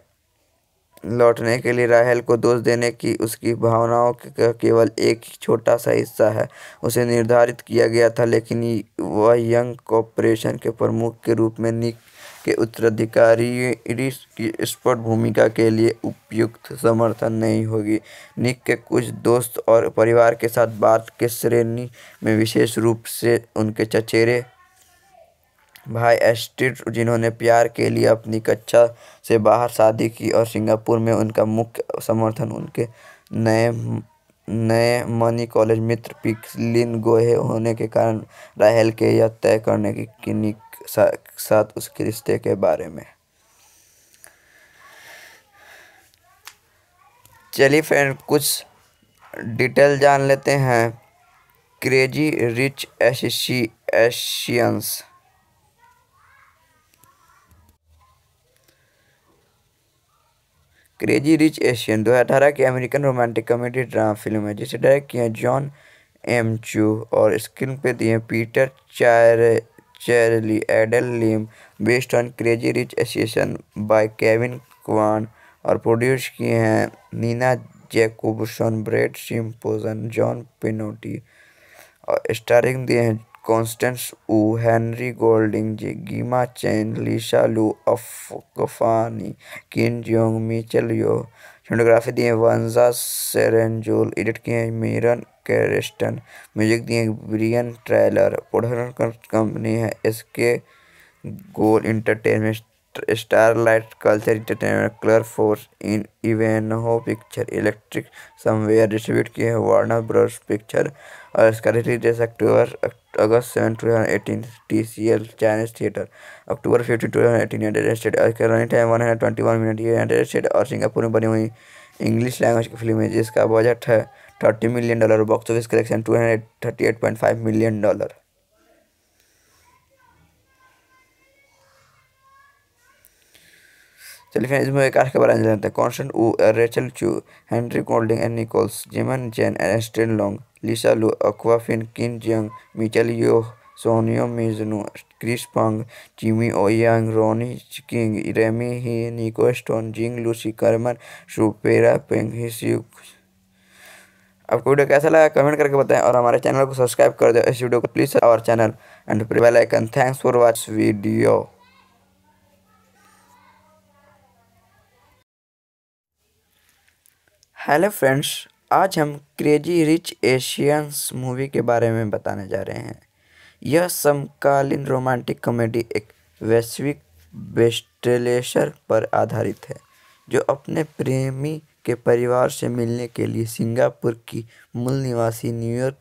A: लौटने के लिए राहेल को दोष देने की उसकी भावनाओं का केवल एक छोटा सा हिस्सा है उसे निर्धारित किया गया था लेकिन वह यंग कॉपरेशन के प्रमुख के रूप में निक के उत्तराधिकारी की स्पष्ट भूमिका के लिए उपयुक्त समर्थन नहीं होगी निक के कुछ दोस्त और परिवार के साथ बात के श्रेणी में विशेष रूप से उनके चचेरे भाई एस्टेर जिन्होंने प्यार के लिए अपनी कक्षा से बाहर शादी की और सिंगापुर में उनका मुख्य समर्थन उनके नए नए मनी कॉलेज मित्र पिकलिन गोहे होने के कारण राहेल के यह तय करने की किन्नी साथ उसके रिश्ते के बारे में चलिए फ्रेंड कुछ डिटेल जान लेते हैं crazy rich Asians crazy rich Asian 2018 की American romantic comedy drama film है जिसे डायरेक्ट किया जॉन एम चू और स्क्रीन पे दिए पीटर चार Chiarelli Adele Lim based on crazy rich Asian by Kevin Kwan और प्रोड्यूस किए हैं Nina Jacobson Brad Simpson John Penotti और स्टारिंग दिए हैं कॉन्स्टेंस वू हेनरी गोल्डिंग जी Gemma Chan Lisa Lu Awkwafina Ken Jeong Michelle Yeoh cinematography दिए Vanja Cernjul edit किए हैं मीरन म्यूजिक दिए ब्रियन ट्रेलर प्रोडक्शन कंपनी है SK Global Entertainment Light Culture Entertainment Color Force इन Ivanhoe Picture Electric Somewhere distribute किए हैं Warner Brothers Picture और इसका release date October August seven two thousand eighteen T C L Chinese theatre October fifty two thousand eighteen United State और इसका running time one hundred twenty one minute United State और Singapore में बनी हुई English language की film है जिसका budget है thirty million dollar box office collection two hundred thirty eight point five million dollar चलिए फ्रेंड्स मूवी कास्ट के बारे में जानते हैं Constance Wu Rachel Chu Henry Golding and Nichols Gemma Chan एस्टेन long Lisa Lu Awkwafina Ken Jeong Michelle Yeoh Sonoya Mizuno Chris Pang Jimmy Yang Ronny king Remy Hii Nico stone Jing Lusi Carmen Soo Pierre Png आपको video कैसा लगा comment करके बताएं और हमारे channel को subscribe कर दो इस वीडियो को प्लीज़ और channel and bell icon thanks for watch video hello friends आज हम क्रेजी रिच एशियंस मूवी के बारे में बताने जा रहे हैं यह समकालीन रोमांटिक कॉमेडी एक वैश्विक बेस्टलेशर पर आधारित है जो अपने प्रेमी के परिवार से मिलने के लिए सिंगापुर की मूल निवासी न्यूयॉर्क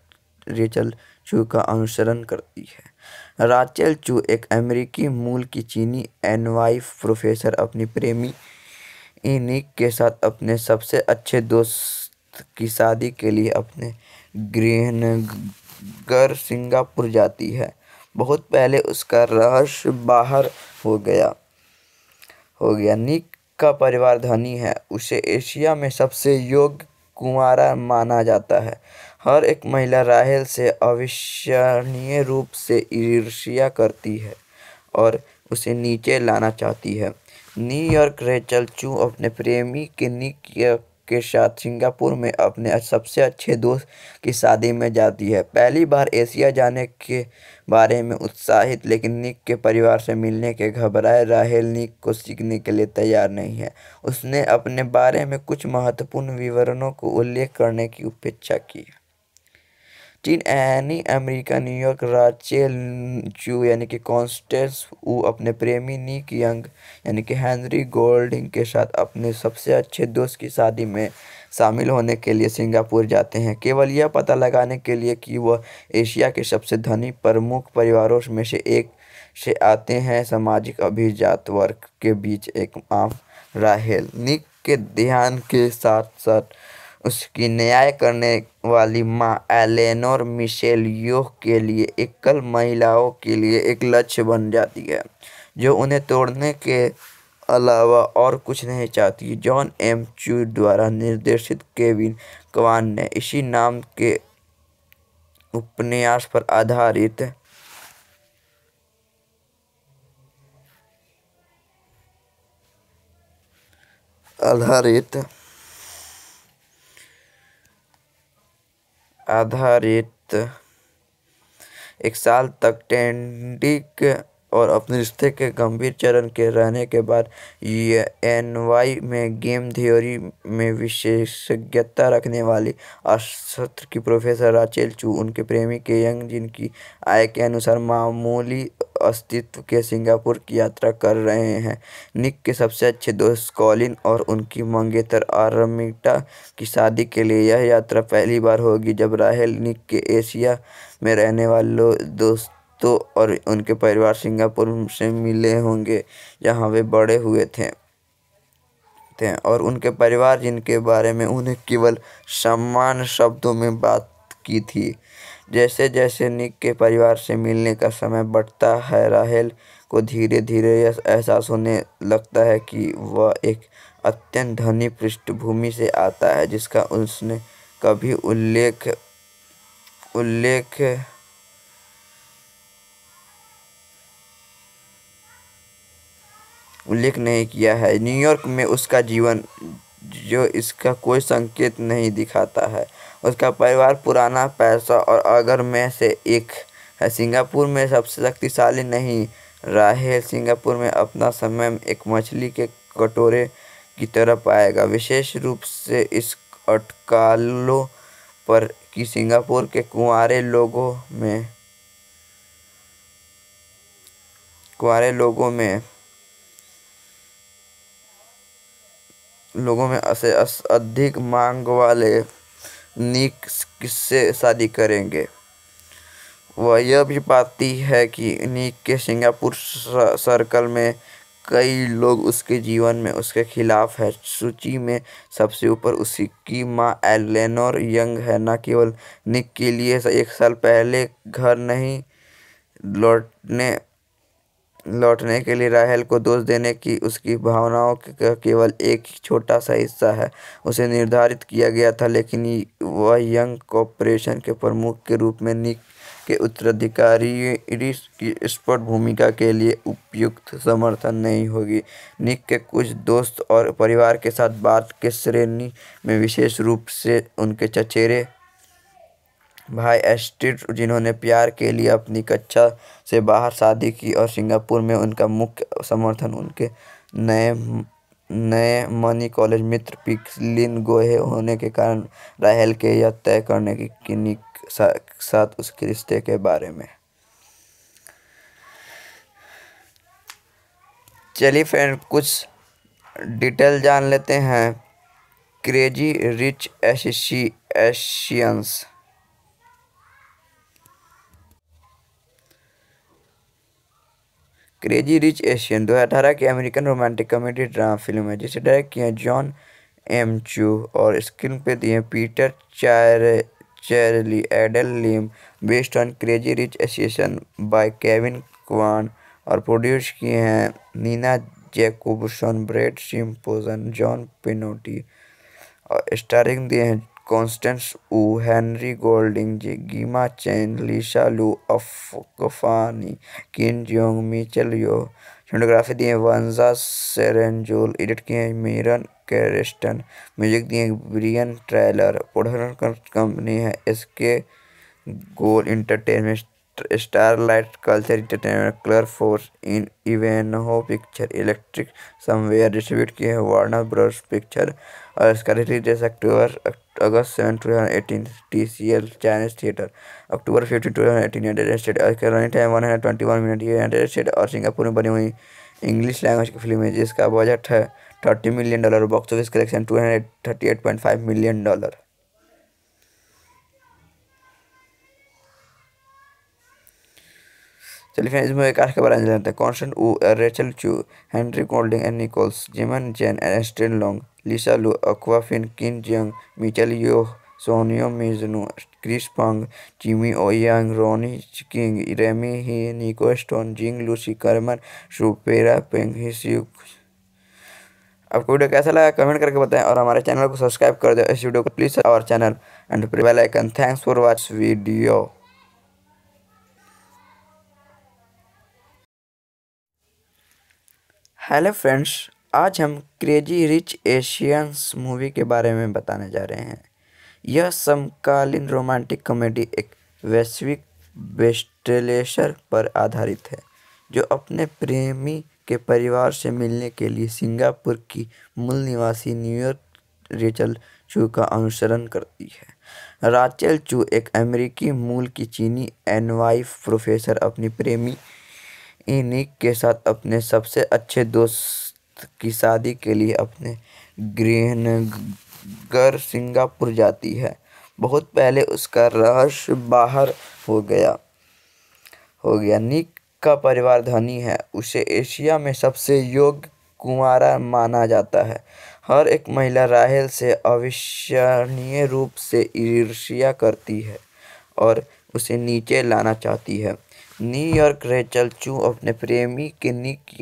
A: रेचल चू का अनुसरण करती है राचेल चू एक अमेरिकी मूल की चीनी एनवाइफ प्रोफेसर अपनी प्रेमी इनिक के साथ अपने सबसे अच्छे दोस्त की शादी के लिए अपने गृहनगर सिंगापुर जाती है बहुत पहले उसका रहस्य बाहर हो गया हो गया निक का परिवार धनी है उसे एशिया में सबसे योग्य कुमारा माना जाता है हर एक महिला राहेल से अविश्वसनीय रूप से ईर्ष्या करती है और उसे नीचे लाना चाहती है न्यूयॉर्क रेचल चू अपने प्रेमी निक के साथ सिंगापुर में अपने सबसे अच्छे दोस्त की शादी में जाती है पहली बार एशिया जाने के बारे में उत्साहित लेकिन निक के परिवार से मिलने के घबराए राहेल निक को सीखने के लिए तैयार नहीं है उसने अपने बारे में कुछ महत्वपूर्ण विवरणों को उल्लेख करने की उपेक्षा की चीन एनी अमेरिका न्यूयॉर्क राचेल चू यानी कि कॉन्स्टेंस वो अपने प्रेमी निक यंग यानी कि हेनरी गोल्डिंग के साथ अपने सबसे अच्छे दोस्त की शादी में शामिल होने के लिए सिंगापुर जाते हैं केवल यह पता लगाने के लिए कि वह एशिया के सबसे धनी प्रमुख परिवारों में से एक से आते हैं सामाजिक अभिजात वर्ग के बीच एक आम राहेल निक के ध्यान के साथ साथ उसकी न्याय करने वाली माँ एलेनोर मिशेल योह के लिए एकल महिलाओं के लिए एक लक्ष्य बन जाती है जो उन्हें तोड़ने के अलावा और कुछ नहीं चाहती जॉन एम चू द्वारा निर्देशित केविन कवान ने इसी नाम के उपन्यास पर आधारित
B: आधारित आधारित
A: एक साल तक ट्रेडिंग और अपने रिश्ते के गंभीर चरण के रहने के बाद एन वाई में गेम थ्योरी में विशेषज्ञता रखने वाली अर्थशास्त्र की प्रोफेसर राचेल चू उनके प्रेमी के यंग जिनकी आय के अनुसार मामूली अस्तित्व के सिंगापुर की यात्रा कर रहे हैं निक के सबसे अच्छे दोस्त कॉलिन और उनकी मंगेतर आरमिटा की शादी के लिए यह यात्रा पहली बार होगी जब राहेल निक के एशिया में रहने वाले दोस्त दोस्तों और उनके परिवार सिंगापुर से मिले होंगे जहाँ वे बड़े हुए थे थे और उनके परिवार जिनके बारे में उन्हें केवल सम्मान शब्दों में बात की थी जैसे जैसे निक के परिवार से मिलने का समय बढ़ता है राहेल को धीरे धीरे यह एहसास होने लगता है कि वह एक अत्यंत धनी पृष्ठभूमि से आता है जिसका उसने कभी उल्लेख
C: उल्लेख
A: उल्लेख नहीं किया है न्यूयॉर्क में उसका जीवन जो इसका कोई संकेत नहीं दिखाता है उसका परिवार पुराना पैसा और अगर में से एक है सिंगापुर में सबसे शक्तिशाली नहीं राहेल सिंगापुर में अपना समय एक मछली के कटोरे की तरह पाएगा विशेष रूप से इस अटकालों पर कि सिंगापुर के कुंवरे लोगों में कुंवरे लोगों में लोगों में से अधिक मांग वाले निक किससे शादी करेंगे वह यह भी पाती है कि निक के सिंगापुर सर्कल में कई लोग उसके जीवन में उसके खिलाफ है सूची में सबसे ऊपर उसी की माँ एलेनोर यंग है न केवल निक के लिए एक साल पहले घर नहीं लौटने लौटने के लिए राहेल को दोष देने की उसकी भावनाओं का केवल एक छोटा सा हिस्सा है उसे निर्धारित किया गया था लेकिन वह यंग कॉपरेशन के प्रमुख के रूप में निक के उत्तराधिकारी की स्पष्ट भूमिका के लिए उपयुक्त समर्थन नहीं होगी निक के कुछ दोस्त और परिवार के साथ बात के श्रेणी में विशेष रूप से उनके चचेरे भाई एस्टिड जिन्होंने प्यार के लिए अपनी कक्षा से बाहर शादी की और सिंगापुर में उनका मुख्य समर्थन उनके नए नए मनी कॉलेज मित्र पिकलिन गोहे होने के कारण राहल के यह तय करने की किन्नी साथ उसके रिश्ते के बारे में चलिए फ्रेंड कुछ डिटेल जान लेते हैं crazy rich Asians crazy rich Asian 2018 की American romantic comedy drama film है जिसे डायरेक्ट किया जॉन एम चू और स्क्रीन पे दिए पीटर चार Chiarelli Adele Lim based on crazy rich Asian by Kevin Kwan और प्रोड्यूस किए हैं Nina Jacobson Brad Simpson John Penotti और स्टारिंग दिए हैं Constance Wu, Henry Golding, Gemma Chan, Lisa Lu Awkwafina Ken Jeong, Michelle Yeoh cinematography दिए Vanja Cernjul edit किए हैं Myron Kerstein music दिए ब्रियन ट्रेलर प्रोडक्शन कंपनी है इसके Global Entertainment Starlight Culture Entertainment Color Force इन Ivanhoe Picture Electric Somewhere distribute किए हैं Warner Brothers Picture और इसका release October August August 7, 2018, TCL Chinese theatre October 15, 2018, United State running time one minute United State और Singapore में बनी हुई English language की film है जिसका बजट है thirty million dollar box office collection two hundred thirty eight point five million dollar चलिए friends इसमें कास्ट के बारे में जानते हैं Constance Wu Rachel Chu Henry Golding and Nichols Gemma Chan and Aston Long Lisa Lu Awkwafina Ken Jeong Michelle Yeoh Sonoya Mizuno Chris Pang Jimmy O Yang Ronny king Remy Hii Nico stone Jing Lucy कर्मर सुपेरा Png आपको video कैसा लगा comment करके बताएं और हमारे channel को subscribe कर दो इस वीडियो को please our channel and bell icon thanks for watch video hello friends आज हम क्रेजी रिच एशियंस मूवी के बारे में बताने जा रहे हैं यह समकालीन रोमांटिक कॉमेडी एक वैश्विक बेस्टलेशर पर आधारित है जो अपने प्रेमी के परिवार से मिलने के लिए सिंगापुर की मूल निवासी न्यूयॉर्क रेचल चू का अनुसरण करती है राचेल चू एक अमेरिकी मूल की चीनी एंड प्रोफेसर अपनी प्रेमी इनिक के साथ अपने सबसे अच्छे दोस्त की शादी के लिए अपने गृहनगर सिंगापुर जाती है बहुत पहले उसका रहस्य बाहर हो गया हो गया निक का परिवार धनी है उसे एशिया में सबसे योग्य कुमारा माना जाता है हर एक महिला राहेल से अविश्वनीय रूप से ईर्ष्या करती है और उसे नीचे लाना चाहती है न्यूयॉर्क रेचल चू अपने प्रेमी के निक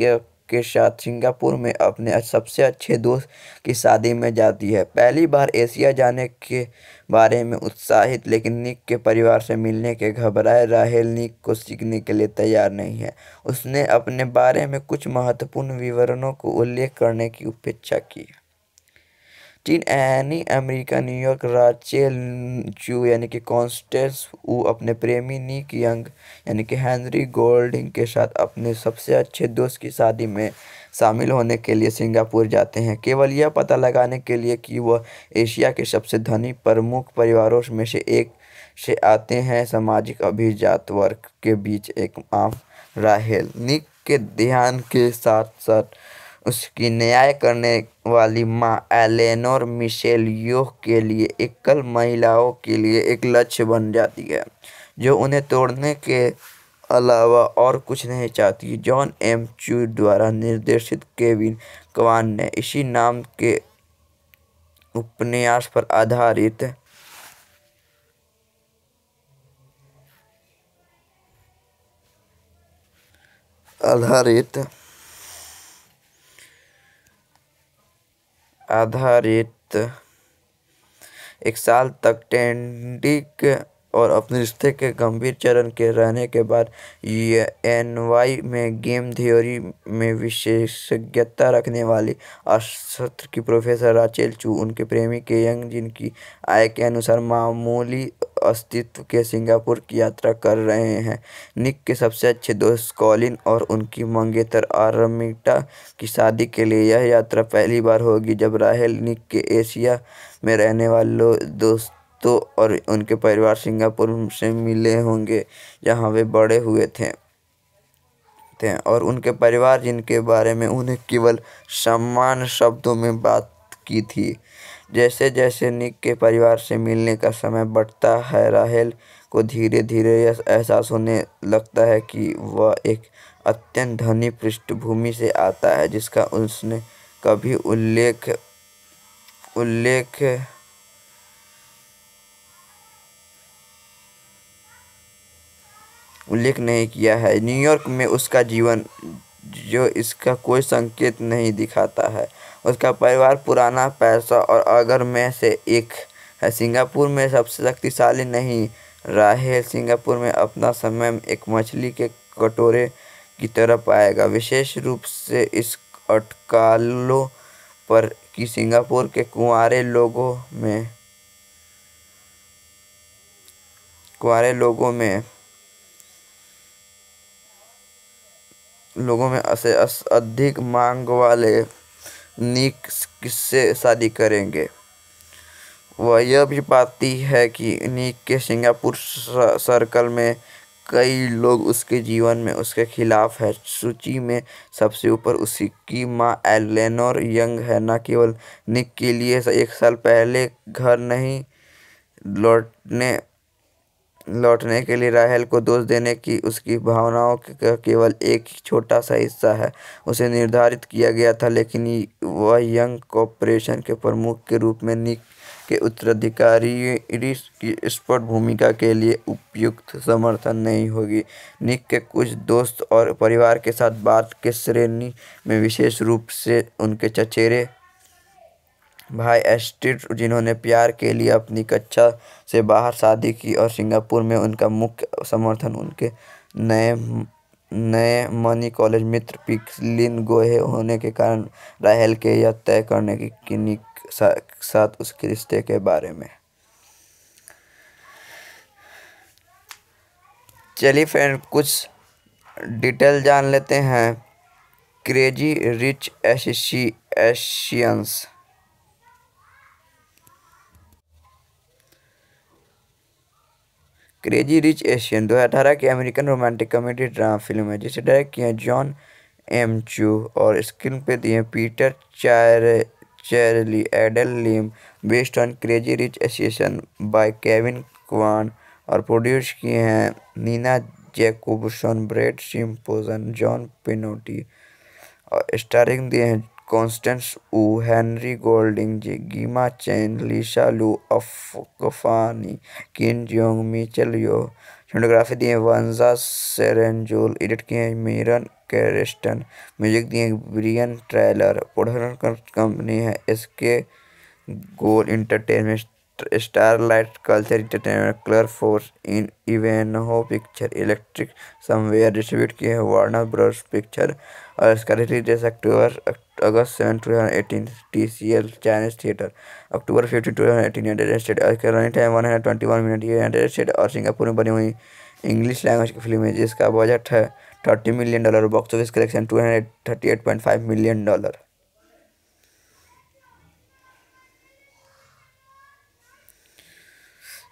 A: के साथ सिंगापुर में अपने सबसे अच्छे दोस्त की शादी में जाती है पहली बार एशिया जाने के बारे में उत्साहित लेकिन निक के परिवार से मिलने के घबराए राहेल निक को सीखने के लिए तैयार नहीं है उसने अपने बारे में कुछ महत्वपूर्ण विवरणों को उल्लेख करने की उपेक्षा की चीन यानी अमेरिका न्यूयॉर्क राचेल च्यू यानी कि कॉन्स्टेंस वो अपने प्रेमी निक यंग यानी कि हेनरी गोल्डिंग के साथ अपने सबसे अच्छे दोस्त की शादी में शामिल होने के लिए सिंगापुर जाते हैं केवल यह पता लगाने के लिए कि वह एशिया के सबसे धनी प्रमुख परिवारों में से एक से आते हैं सामाजिक अभिजात वर्ग के बीच एक आम राहेल निक के ध्यान के साथ साथ उसकी न्याय करने वाली माँ एलेनोर मिशेल योह के लिए एकल महिलाओं के लिए एक लक्ष्य बन जाती है जो उन्हें तोड़ने के अलावा और कुछ नहीं चाहती जॉन एम चू द्वारा निर्देशित केविन कवान ने इसी नाम के उपन्यास पर आधारित
B: आधारित आधारित
A: एक साल तक ट्रेडिंग और अपने रिश्ते के गंभीर चरण के रहने के बाद एन वाई में गेम थ्योरी में विशेषज्ञता रखने वाली अर्थशास्त्र की प्रोफेसर राचेल चू उनके प्रेमी के यंग जिनकी आय के अनुसार मामूली अस्तित्व के सिंगापुर की यात्रा कर रहे हैं निक के सबसे अच्छे दोस्त कॉलिन और उनकी मंगेतर आरमिटा की शादी के लिए यह यात्रा पहली बार होगी जब राहेल निक के एशिया में रहने वाले दोस्त तो और उनके परिवार सिंगापुर से मिले होंगे जहाँ वे बड़े हुए थे थे और उनके परिवार जिनके बारे में उन्हें केवल सम्मान शब्दों में बात की थी जैसे जैसे निक के परिवार से मिलने का समय बढ़ता है राहेल को धीरे धीरे यह एहसास होने लगता है कि वह एक अत्यंत धनी पृष्ठभूमि से आता है जिसका उसने कभी उल्लेख
C: उल्लेख
A: उल्लेख नहीं किया है न्यूयॉर्क में उसका जीवन जो इसका कोई संकेत नहीं दिखाता है उसका परिवार पुराना पैसा और अगर में से एक है सिंगापुर में सबसे शक्तिशाली नहीं राहेल सिंगापुर में अपना समय एक मछली के कटोरे की तरह आएगा विशेष रूप से इस अटकालों पर कि सिंगापुर के कुंवरे लोगों में कुंवरे लोगों में लोगों में से अधिक मांग वाले निक किससे शादी करेंगे वह यह भी पाती है कि निक के सिंगापुर सर्कल में कई लोग उसके जीवन में उसके खिलाफ है सूची में सबसे ऊपर उसी की माँ एलेनोर यंग है न केवल निक के लिए एक साल पहले घर नहीं लौटने लौटने के लिए राहेल को दोष देने की उसकी भावनाओं का केवल एक छोटा सा हिस्सा है उसे निर्धारित किया गया था लेकिन वह यंग कॉपरेशन के प्रमुख के रूप में निक के उत्तराधिकारी की स्पष्ट भूमिका के लिए उपयुक्त समर्थन नहीं होगी निक के कुछ दोस्त और परिवार के साथ बात के श्रेणी में विशेष रूप से उनके चचेरे भाई एस्टेर जिन्होंने प्यार के लिए अपनी कक्षा से बाहर शादी की और सिंगापुर में उनका मुख्य समर्थन उनके नए नए मनी कॉलेज मित्र पिकलिन गोहे होने के कारण राहल के यह तय करने की किन्नी साथ उसके रिश्ते के बारे में चलिए फ्रेंड कुछ डिटेल जान लेते हैं crazy rich Asians crazy rich Asian 2018 की American romantic comedy drama film है जिसे डायरेक्ट किया जॉन एम चू और स्क्रीन पे दिए पीटर चार Chiarelli Adele Lim based on crazy rich Asian by Kevin Kwan और प्रोड्यूस किए हैं Nina Jacobson Brad Simpson John Penotti और स्टारिंग दिए हैं Constance Wu Henry Golding Gemma Chan Lisa Lu Awkwafina Ken Jong Mitchell यो cinematography दिए Vanja Cernjul edit किए Myron Kerstein music दिए Brian Tyler production company है इसके Global Entertainment Starlight Culture Entertainment Color Force इन Ivanhoe Picture Electric Somewhere distribute किए हैं Warner Brothers Picture और इसका release date October August seven two thousand eighteen T C L Chinese theatre October fifteen two thousand eighteen United State और इसका running time one hundred twenty one minute United State और Singapore में बनी हुई English language की film है जिसका budget है thirty million dollar box office collection two hundred thirty eight point five million dollar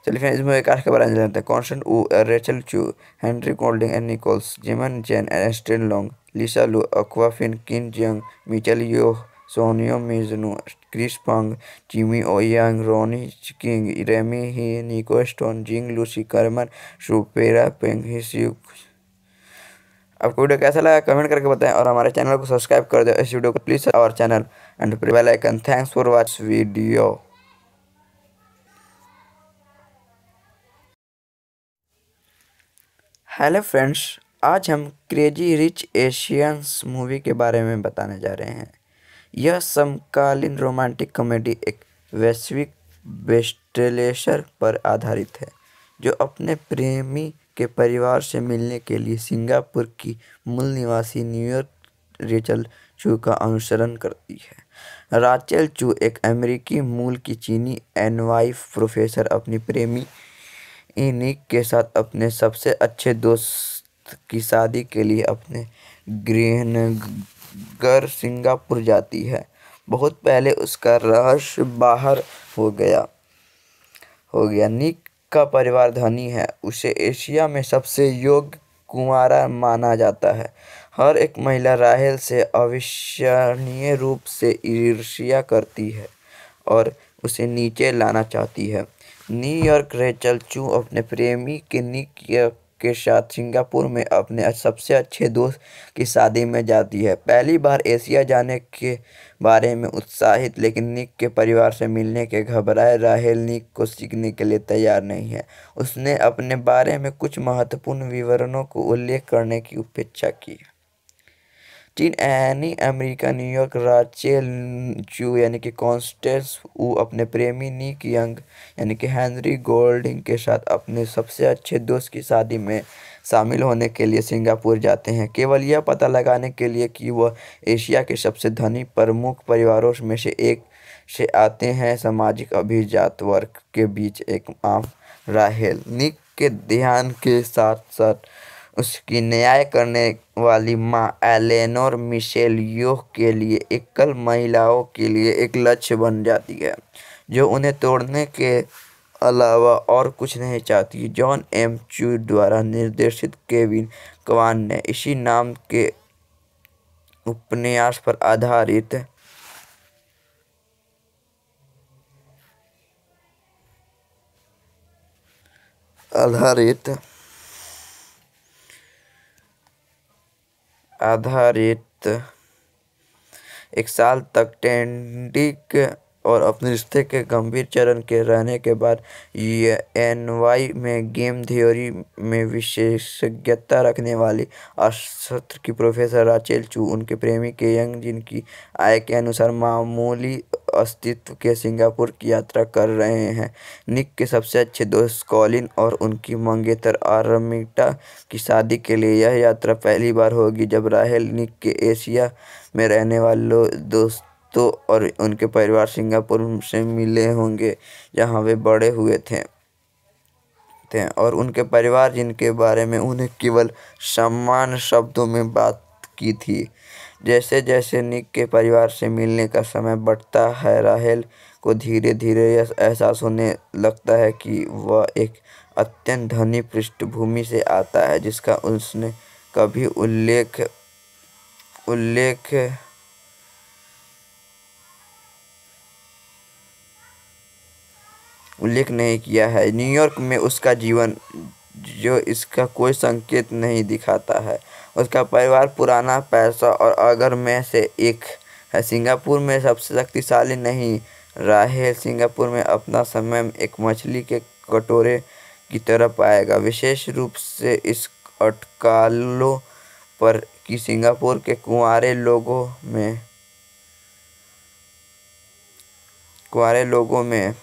A: चलिए फ्रेंड्स इसमें एक कास्ट के बारे में जानते हैं Constance Wu Rachel Chu Henry Golding and Nichols Gemma Chan एस्टेन long Lisa Lu Awkwafina Ken Jeong Michelle Yeoh Sonoya Mizuno Chris Pang Jimmy O Yang Ronny king Remy Hii Nico stone Jing Lusi Carmen Soo Pierre Png आपको video कैसा लगा comment करके बताएं और हमारे channel को subscribe कर दो इस वीडियो को प्लीज़ और channel and bell icon thanks for watch video hello friends आज हम क्रेजी रिच एशियंस मूवी के बारे में बताने जा रहे हैं यह समकालीन रोमांटिक कॉमेडी एक वैश्विक बेस्टलेशर पर आधारित है जो अपने प्रेमी के परिवार से मिलने के लिए सिंगापुर की मूल निवासी न्यूयॉर्क रेचल चू का अनुसरण करती है राचेल चू एक अमेरिकी मूल की चीनी एनवाइफ प्रोफेसर अपनी प्रेमी ई निक के साथ अपने सबसे अच्छे दोस्त की शादी के लिए अपने गृहनगर सिंगापुर जाती है बहुत पहले उसका रहस्य बाहर हो गया हो गया निक का परिवार धनी है उसे एशिया में सबसे योग्य कुंवारा माना जाता है हर एक महिला राहेल से अविश्वनीय रूप से ईर्ष्या करती है और उसे नीचे लाना चाहती है न्यूयॉर्क रेचल चू अपने प्रेमी के निक के साथ सिंगापुर में अपने सबसे अच्छे दोस्त की शादी में जाती है पहली बार एशिया जाने के बारे में उत्साहित लेकिन निक के परिवार से मिलने के घबराए राहेल निक को सीखने के लिए तैयार नहीं है उसने अपने बारे में कुछ महत्वपूर्ण विवरणों को उल्लेख करने की उपेक्षा की चीन यानी अमेरिका न्यूयॉर्क राचेल च्यू यानी कि कॉन्स्टेंस वो अपने प्रेमी निक यंग यानी कि हेनरी गोल्डिंग के साथ अपने सबसे अच्छे दोस्त की शादी में शामिल होने के लिए सिंगापुर जाते हैं केवल यह पता लगाने के लिए कि वह एशिया के सबसे धनी प्रमुख परिवारों में से एक से आते हैं सामाजिक अभिजात वर्ग के बीच एक आम राहेल निक के ध्यान के साथ साथ उसकी न्याय करने वाली माँ एलेनोर मिशेल योह के लिए एकल महिलाओं के लिए एक लक्ष्य बन जाती है जो उन्हें तोड़ने के अलावा और कुछ नहीं चाहती जॉन एम चू द्वारा निर्देशित केविन कवान ने इसी नाम के उपन्यास
B: पर आधारित आधारित आधारित
A: एक साल तक टेंडिक और अपने रिश्ते के गंभीर चरण के रहने के बाद एनवाई में गेम थ्योरी में विशेषज्ञता रखने वाली अर्थशास्त्र की प्रोफेसर राचेल चू उनके प्रेमी के यंग जिनकी आय के अनुसार मामूली अस्तित्व के सिंगापुर की यात्रा कर रहे हैं निक के सबसे अच्छे दोस्त कॉलिन और उनकी मंगेतर आरमिटा की शादी के लिए यह यात्रा पहली बार होगी जब राहेल निक के एशिया में रहने वाले दोस्त दोस्तों और उनके परिवार सिंगापुर से मिले होंगे जहाँ वे बड़े हुए थे थे और उनके परिवार जिनके बारे में उन्हें केवल सम्मान शब्दों में बात की थी जैसे जैसे निक के परिवार से मिलने का समय बढ़ता है राहेल को धीरे धीरे यह एहसास होने लगता है कि वह एक अत्यंत धनी पृष्ठभूमि से आता है जिसका उसने कभी उल्लेख
C: उल्लेख
A: उल्लेख नहीं किया है न्यूयॉर्क में उसका जीवन जो इसका कोई संकेत नहीं दिखाता है उसका परिवार पुराना पैसा और अगर में से एक है सिंगापुर में सबसे शक्तिशाली नहीं राहेल सिंगापुर में अपना समय एक मछली के कटोरे की तरह पाएगा विशेष रूप से इस अटकालों पर कि सिंगापुर के कुंवारे लोगों में कुंवारे लोगों में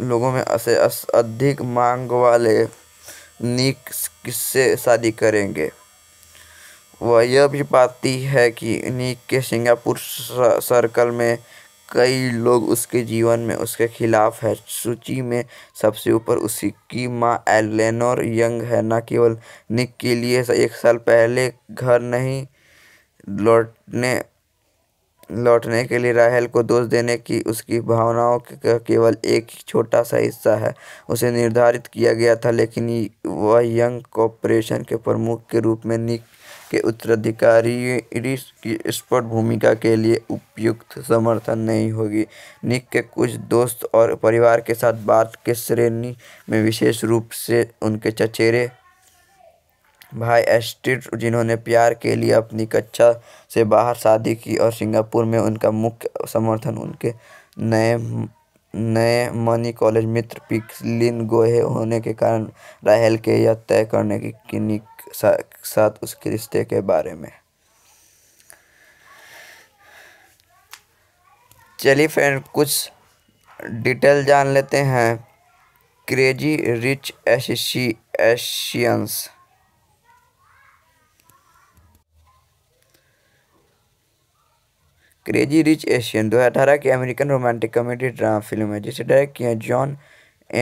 A: लोगों में से अधिक मांग वाले निक किससे शादी करेंगे वह यह भी पाती है कि निक के सिंगापुर सर्कल में कई लोग उसके जीवन में उसके खिलाफ है सूची में सबसे ऊपर उसी की माँ एलेनोर यंग है न केवल निक के लिए एक साल पहले घर नहीं लौटने लौटने के लिए राहेल को दोष देने की उसकी भावनाओं का केवल एक छोटा सा हिस्सा है उसे निर्धारित किया गया था लेकिन वह यंग कॉपरेशन के प्रमुख के रूप में निक के उत्तराधिकारी की स्पष्ट भूमिका के लिए उपयुक्त समर्थन नहीं होगी निक के कुछ दोस्त और परिवार के साथ बात के श्रेणी में विशेष रूप से उनके चचेरे भाई एस्टेर जिन्होंने प्यार के लिए अपनी कक्षा से बाहर शादी की और सिंगापुर में उनका मुख्य समर्थन उनके नए नए मनी कॉलेज मित्र पिकलिन गोहे होने के कारण राहेल के यह तय करने की किन्नी साथ उसके रिश्ते के बारे में चलिए फ्रेंड कुछ डिटेल जान लेते हैं crazy rich Asians crazy rich Asian 2018 की American romantic comedy drama film है जिसे डायरेक्ट किया जॉन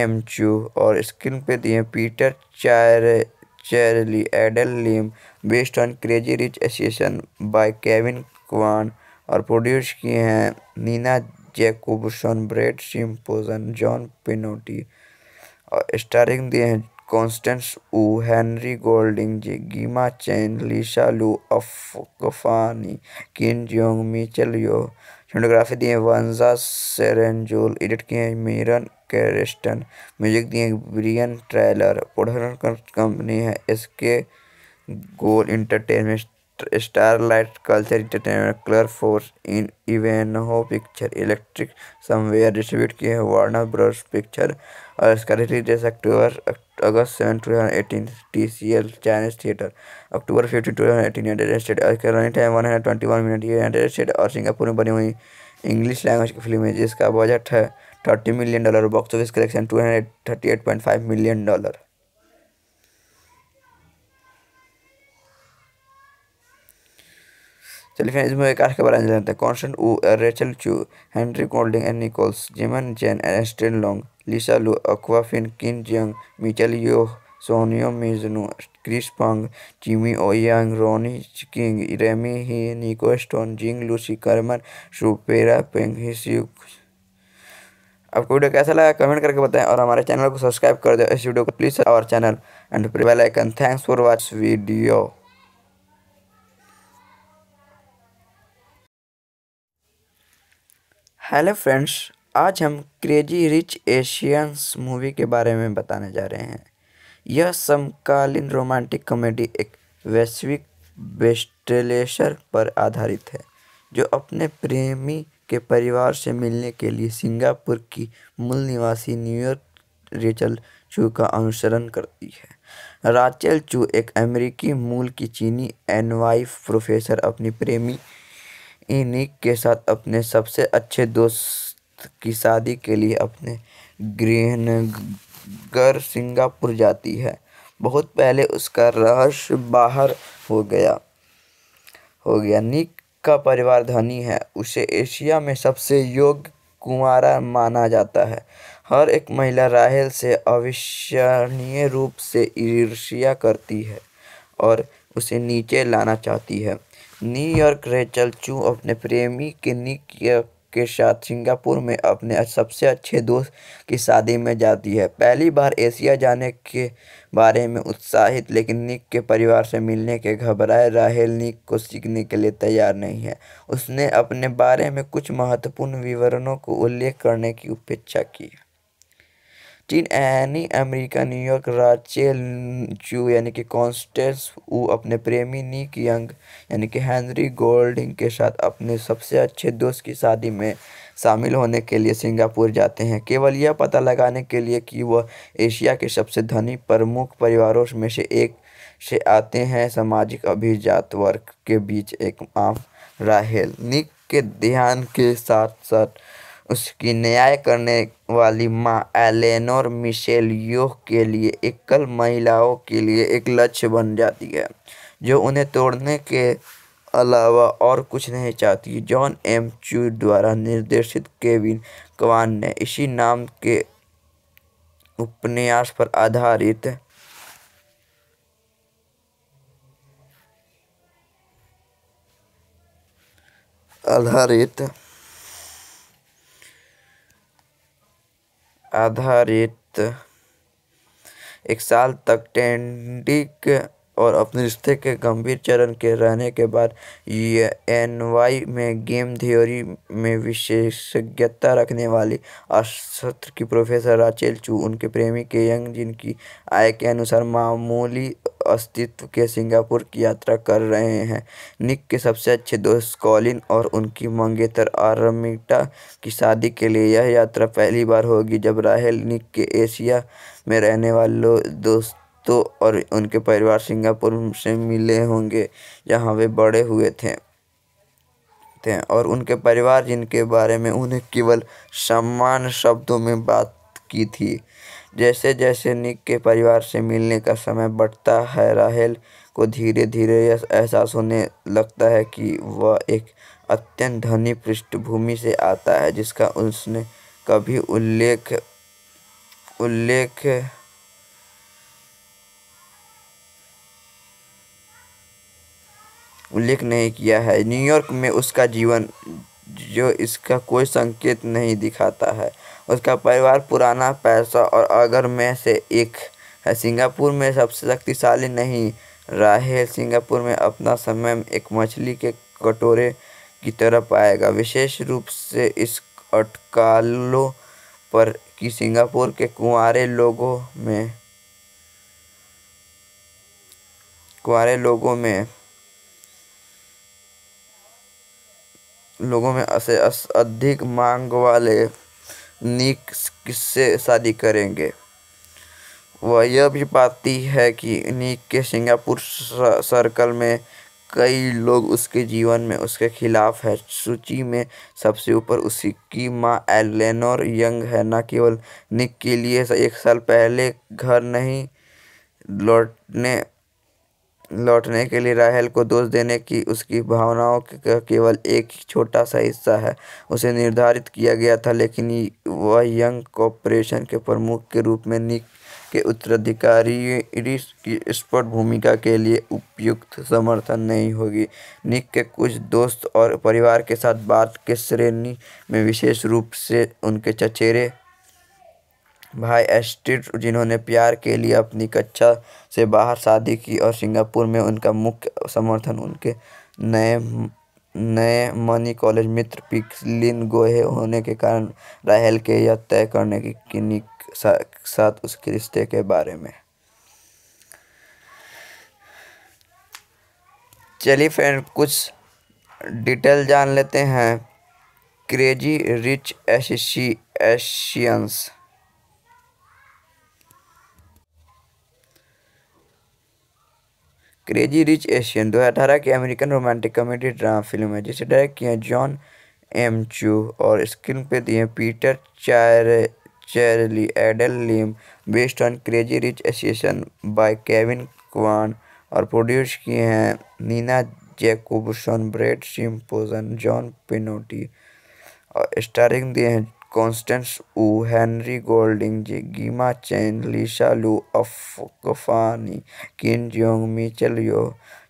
A: एम चू और स्क्रीन पे दिए पीटर चार Chiarelli Adele Lim based on crazy rich Asian by Kevin Kwan और प्रोड्यूस किए हैं Nina Jacobson Brad Simpson John Penotti और स्टारिंग दिए हैं कॉन्स्टेंस वू हेनरी गोल्डिंग जी Gemma Chan Lisa Lu Awkwafina Ken Jeong Michelle Yeoh cinematography दिए है Vanja Cernjul edit किए मिरन मीरन म्यूजिक दिए ब्रियन ट्रेलर प्रोडक्शन कंपनी है SK Global Entertainment Starlight Culture Entertainment Color Force इन Ivanhoe Picture Electric Somewhere distribute किए Warner Bros Picture और इसका release date October August seven two thousand eighteen T C L Chinese theatre October fifty two thousand eighteen United State और इसका running time one hundred twenty one minute United State और Singapore में बनी हुई English language की film है जिसका budget है thirty million dollar box office collection two hundred thirty eight point five million dollar चलिए फ्रेंड्स एक कास्ट के बारे में जानते हैं Constance Wu Rachel Chu Henry Golding and Nichols Gemma Chan एस्टेन long Lisa Lu Awkwafina Ken Jeong Michelle Yeoh Sonoya Mizuno Chris Pang Jimmy Yang Ronny king Remy Hii Nico stone Jing Lusi Carmen Soo Pierre Png आपको video कैसा लगा comment करके बताएं और हमारे channel को subscribe कर दो इस वीडियो को प्लीज़ और channel and bell icon thanks for watch video hello friends आज हम क्रेजी रिच एशियंस मूवी के बारे में बताने जा रहे हैं यह समकालीन रोमांटिक कॉमेडी एक वैश्विक बेस्टलेशर पर आधारित है जो अपने प्रेमी के परिवार से मिलने के लिए सिंगापुर की मूल निवासी न्यूयॉर्क रेचल चू का अनुसरण करती है राचेल चू एक अमेरिकी मूल की चीनी एनवाइफ प्रोफेसर अपनी प्रेमी इनिक के साथ अपने सबसे अच्छे दोस्त की शादी के लिए अपने गृहनगर सिंगापुर जाती है बहुत पहले उसका रहस्य बाहर हो गया हो गया निक का परिवार धनी है उसे एशिया में सबसे योग्य कुमारा माना जाता है हर एक महिला राहेल से अविश्वसनीय रूप से ईर्ष्या करती है और उसे नीचे लाना चाहती है न्यूयॉर्क रेचल चू अपने प्रेमी निक के साथ सिंगापुर में अपने सबसे अच्छे दोस्त की शादी में जाती है पहली बार एशिया जाने के बारे में उत्साहित लेकिन निक के परिवार से मिलने के घबराए राहेल निक को सीखने के लिए तैयार नहीं है उसने अपने बारे में कुछ महत्वपूर्ण विवरणों को उल्लेख करने की उपेक्षा की चीन एनी अमेरिका न्यूयॉर्क राचेल चू यानी कि कॉन्स्टेंस वो अपने प्रेमी निक यंग यानी कि हेनरी गोल्डिंग के साथ अपने सबसे अच्छे दोस्त की शादी में शामिल होने के लिए सिंगापुर जाते हैं केवल यह पता लगाने के लिए कि वह एशिया के सबसे धनी प्रमुख परिवारों में से एक से आते हैं सामाजिक अभिजात वर्ग के बीच एक आम राहेल निक के ध्यान के साथ साथ उसकी न्याय करने वाली माँ एलेनोर मिशेल योह के लिए एकल महिलाओं के लिए एक लक्ष्य बन जाती है जो उन्हें तोड़ने के अलावा और कुछ नहीं चाहती जॉन एम चू द्वारा निर्देशित केविन कवान ने इसी नाम के उपन्यास
B: पर आधारित आधारित आधारित
A: एक साल तक ट्रेडिंग और अपने रिश्ते के गंभीर चरण के रहने के बाद एन वाई में गेम थ्योरी में विशेषज्ञता रखने वाली अर्थशास्त्र की प्रोफेसर राचेल चू उनके प्रेमी के यंग जिनकी आय के अनुसार मामूली अस्तित्व के सिंगापुर की यात्रा कर रहे हैं निक के सबसे अच्छे दोस्त कॉलिन और उनकी मंगेतर आरमिटा की शादी के लिए यह यात्रा पहली बार होगी जब राहेल निक के एशिया में रहने वाले दोस्त दोस्तों और उनके परिवार सिंगापुर से मिले होंगे जहाँ वे बड़े हुए थे थे और उनके परिवार जिनके बारे में उन्हें केवल सम्मान शब्दों में बात की थी जैसे जैसे निक के परिवार से मिलने का समय बढ़ता है राहेल को धीरे धीरे यह एहसास होने लगता है कि वह एक अत्यंत धनी पृष्ठभूमि से आता है जिसका उसने कभी उल्लेख
C: उल्लेख
A: उल्लेख नहीं किया है न्यूयॉर्क में उसका जीवन जो इसका कोई संकेत नहीं दिखाता है उसका परिवार पुराना पैसा और अगर में से एक है सिंगापुर में सबसे शक्तिशाली नहीं राहेल सिंगापुर में अपना समय एक मछली के कटोरे की तरह पाएगा विशेष रूप से इस अटकालों पर कि सिंगापुर के कुंवरे लोगों में कुंवरे लोगों में लोगों में से अधिक मांग वाले निक किससे शादी करेंगे वह यह भी पाती है कि निक के सिंगापुर सर्कल में कई लोग उसके जीवन में उसके खिलाफ है सूची में सबसे ऊपर उसी की माँ एलेनोर यंग है न केवल निक के लिए एक साल पहले घर नहीं लौटने लौटने के लिए राहेल को दोष देने की उसकी भावनाओं का केवल एक छोटा सा हिस्सा है उसे निर्धारित किया गया था लेकिन वह यंग कॉपरेशन के प्रमुख के रूप में निक के उत्तराधिकारी की स्पष्ट भूमिका के लिए उपयुक्त समर्थन नहीं होगी निक के कुछ दोस्त और परिवार के साथ बात के श्रेणी में विशेष रूप से उनके चचेरे भाई एस्टिड जिन्होंने प्यार के लिए अपनी कक्षा से बाहर शादी की और सिंगापुर में उनका मुख्य समर्थन उनके नए नए मनी कॉलेज मित्र पिकलिन गोहे होने के कारण राहल के यह तय करने की किन्नी साथ उसके रिश्ते के बारे में चलिए फ्रेंड कुछ डिटेल जान लेते हैं crazy rich Asians crazy rich Asian 2018 की American romantic comedy drama film है जिसे डायरेक्ट किया जॉन एम चू और स्क्रीन पे दिए पीटर चार Chiarelli Adele Lim based on crazy rich Asian by Kevin Kwan और प्रोड्यूस किए हैं Nina Jacobson Brad Simpson John Penotti और स्टारिंग दिए हैं Constance Wu, Henry Golding, Gemma Chan, Lisa Lu Awkwafina Ken Jeong, Michelle Yeoh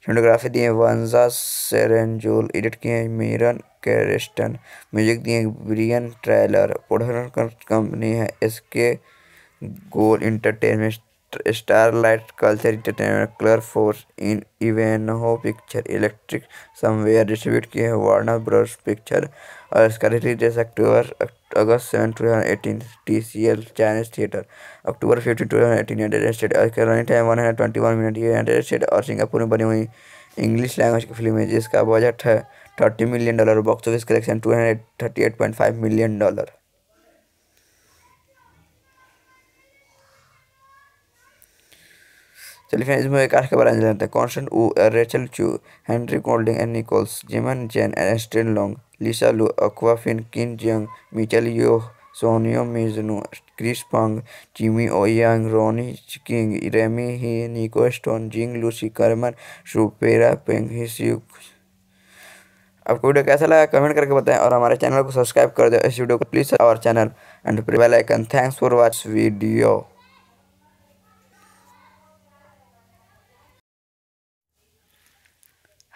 A: cinematography दिए Vanja Cernjul edit किए Myron music दिए Brian Tyler production company है इसके Global Entertainment Starlight Culture Entertainment Color Force इन Ivanhoe Picture Electric Somewhere distribute किए हैं Warner Brothers Picture और इसका release October August August 7, 2018, TCL Chinese theatre October 15, 2018, United State running time one minute United State और Singapore में बनी हुई English language की film है जिसका बजट है thirty million dollar box office collection two hundred thirty eight point five million dollar चलिए friends इसमें कास्ट के बारे में जानते हैं Constance Wu Rachel Chu Henry Golding and Nichols Gemma Chan and Aston Long Lisa Lu Awkwafina Ken Jeong Michelle Yeoh Sonoya Mizuno Chris Pang Jimmy O Yang Ronny king Remy Hii Nico stone Jing Lusi Carmen Soo Pierre Png आपको video कैसा लगा comment करके बताएं और हमारे channel को subscribe कर दो इस वीडियो को please our channel and bell icon thanks for watch video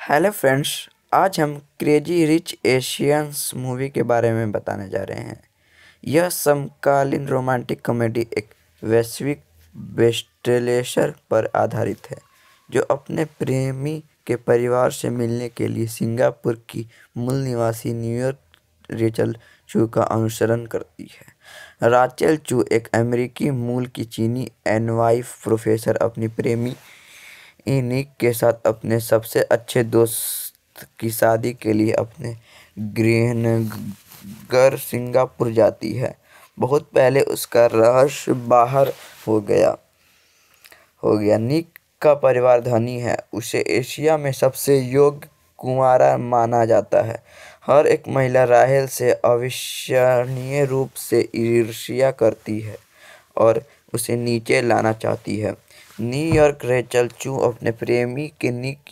A: hello friends आज हम क्रेजी रिच एशियंस मूवी के बारे में बताने जा रहे हैं यह समकालीन रोमांटिक कॉमेडी एक वैश्विक बेस्टलेशर पर आधारित है जो अपने प्रेमी के परिवार से मिलने के लिए सिंगापुर की मूल निवासी न्यूयॉर्क रेचल चू का अनुसरण करती है राचेल चू एक अमेरिकी मूल की चीनी एन वाइफ प्रोफेसर अपनी प्रेमी इनिक के साथ अपने सबसे अच्छे दोस्त की शादी के लिए अपने गृहनगर सिंगापुर जाती है बहुत पहले उसका रहस्य बाहर हो गया हो गया निक का परिवार धनी है उसे एशिया में सबसे योग्य कुमारा माना जाता है हर एक महिला राहेल से अविश्वनीय रूप से ईर्ष्या करती है और उसे नीचे लाना चाहती है न्यूयॉर्क रेचल चू अपने प्रेमी के निक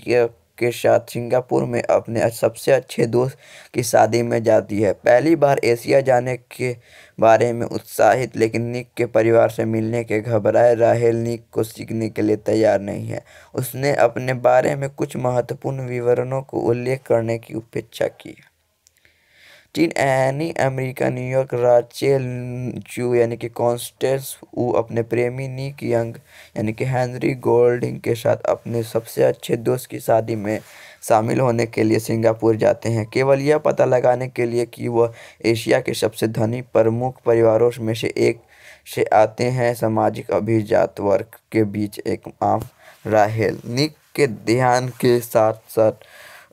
A: के साथ सिंगापुर में अपने सबसे अच्छे दोस्त की शादी में जाती है पहली बार एशिया जाने के बारे में उत्साहित लेकिन निक के परिवार से मिलने के घबराए राहेल निक को सीखने के लिए तैयार नहीं है उसने अपने बारे में कुछ महत्वपूर्ण विवरणों को उल्लेख करने की उपेक्षा की चीन यानी अमेरिका न्यूयॉर्क राचेल चू यानी कि कॉन्स्टेंस वो अपने प्रेमी निक यंग यानी कि हेनरी गोल्डिंग के साथ अपने सबसे अच्छे दोस्त की शादी में शामिल होने के लिए सिंगापुर जाते हैं केवल यह पता लगाने के लिए कि वह एशिया के सबसे धनी प्रमुख परिवारों में से एक से आते हैं सामाजिक अभिजात वर्ग के बीच एक आम राहेल निक के ध्यान के साथ साथ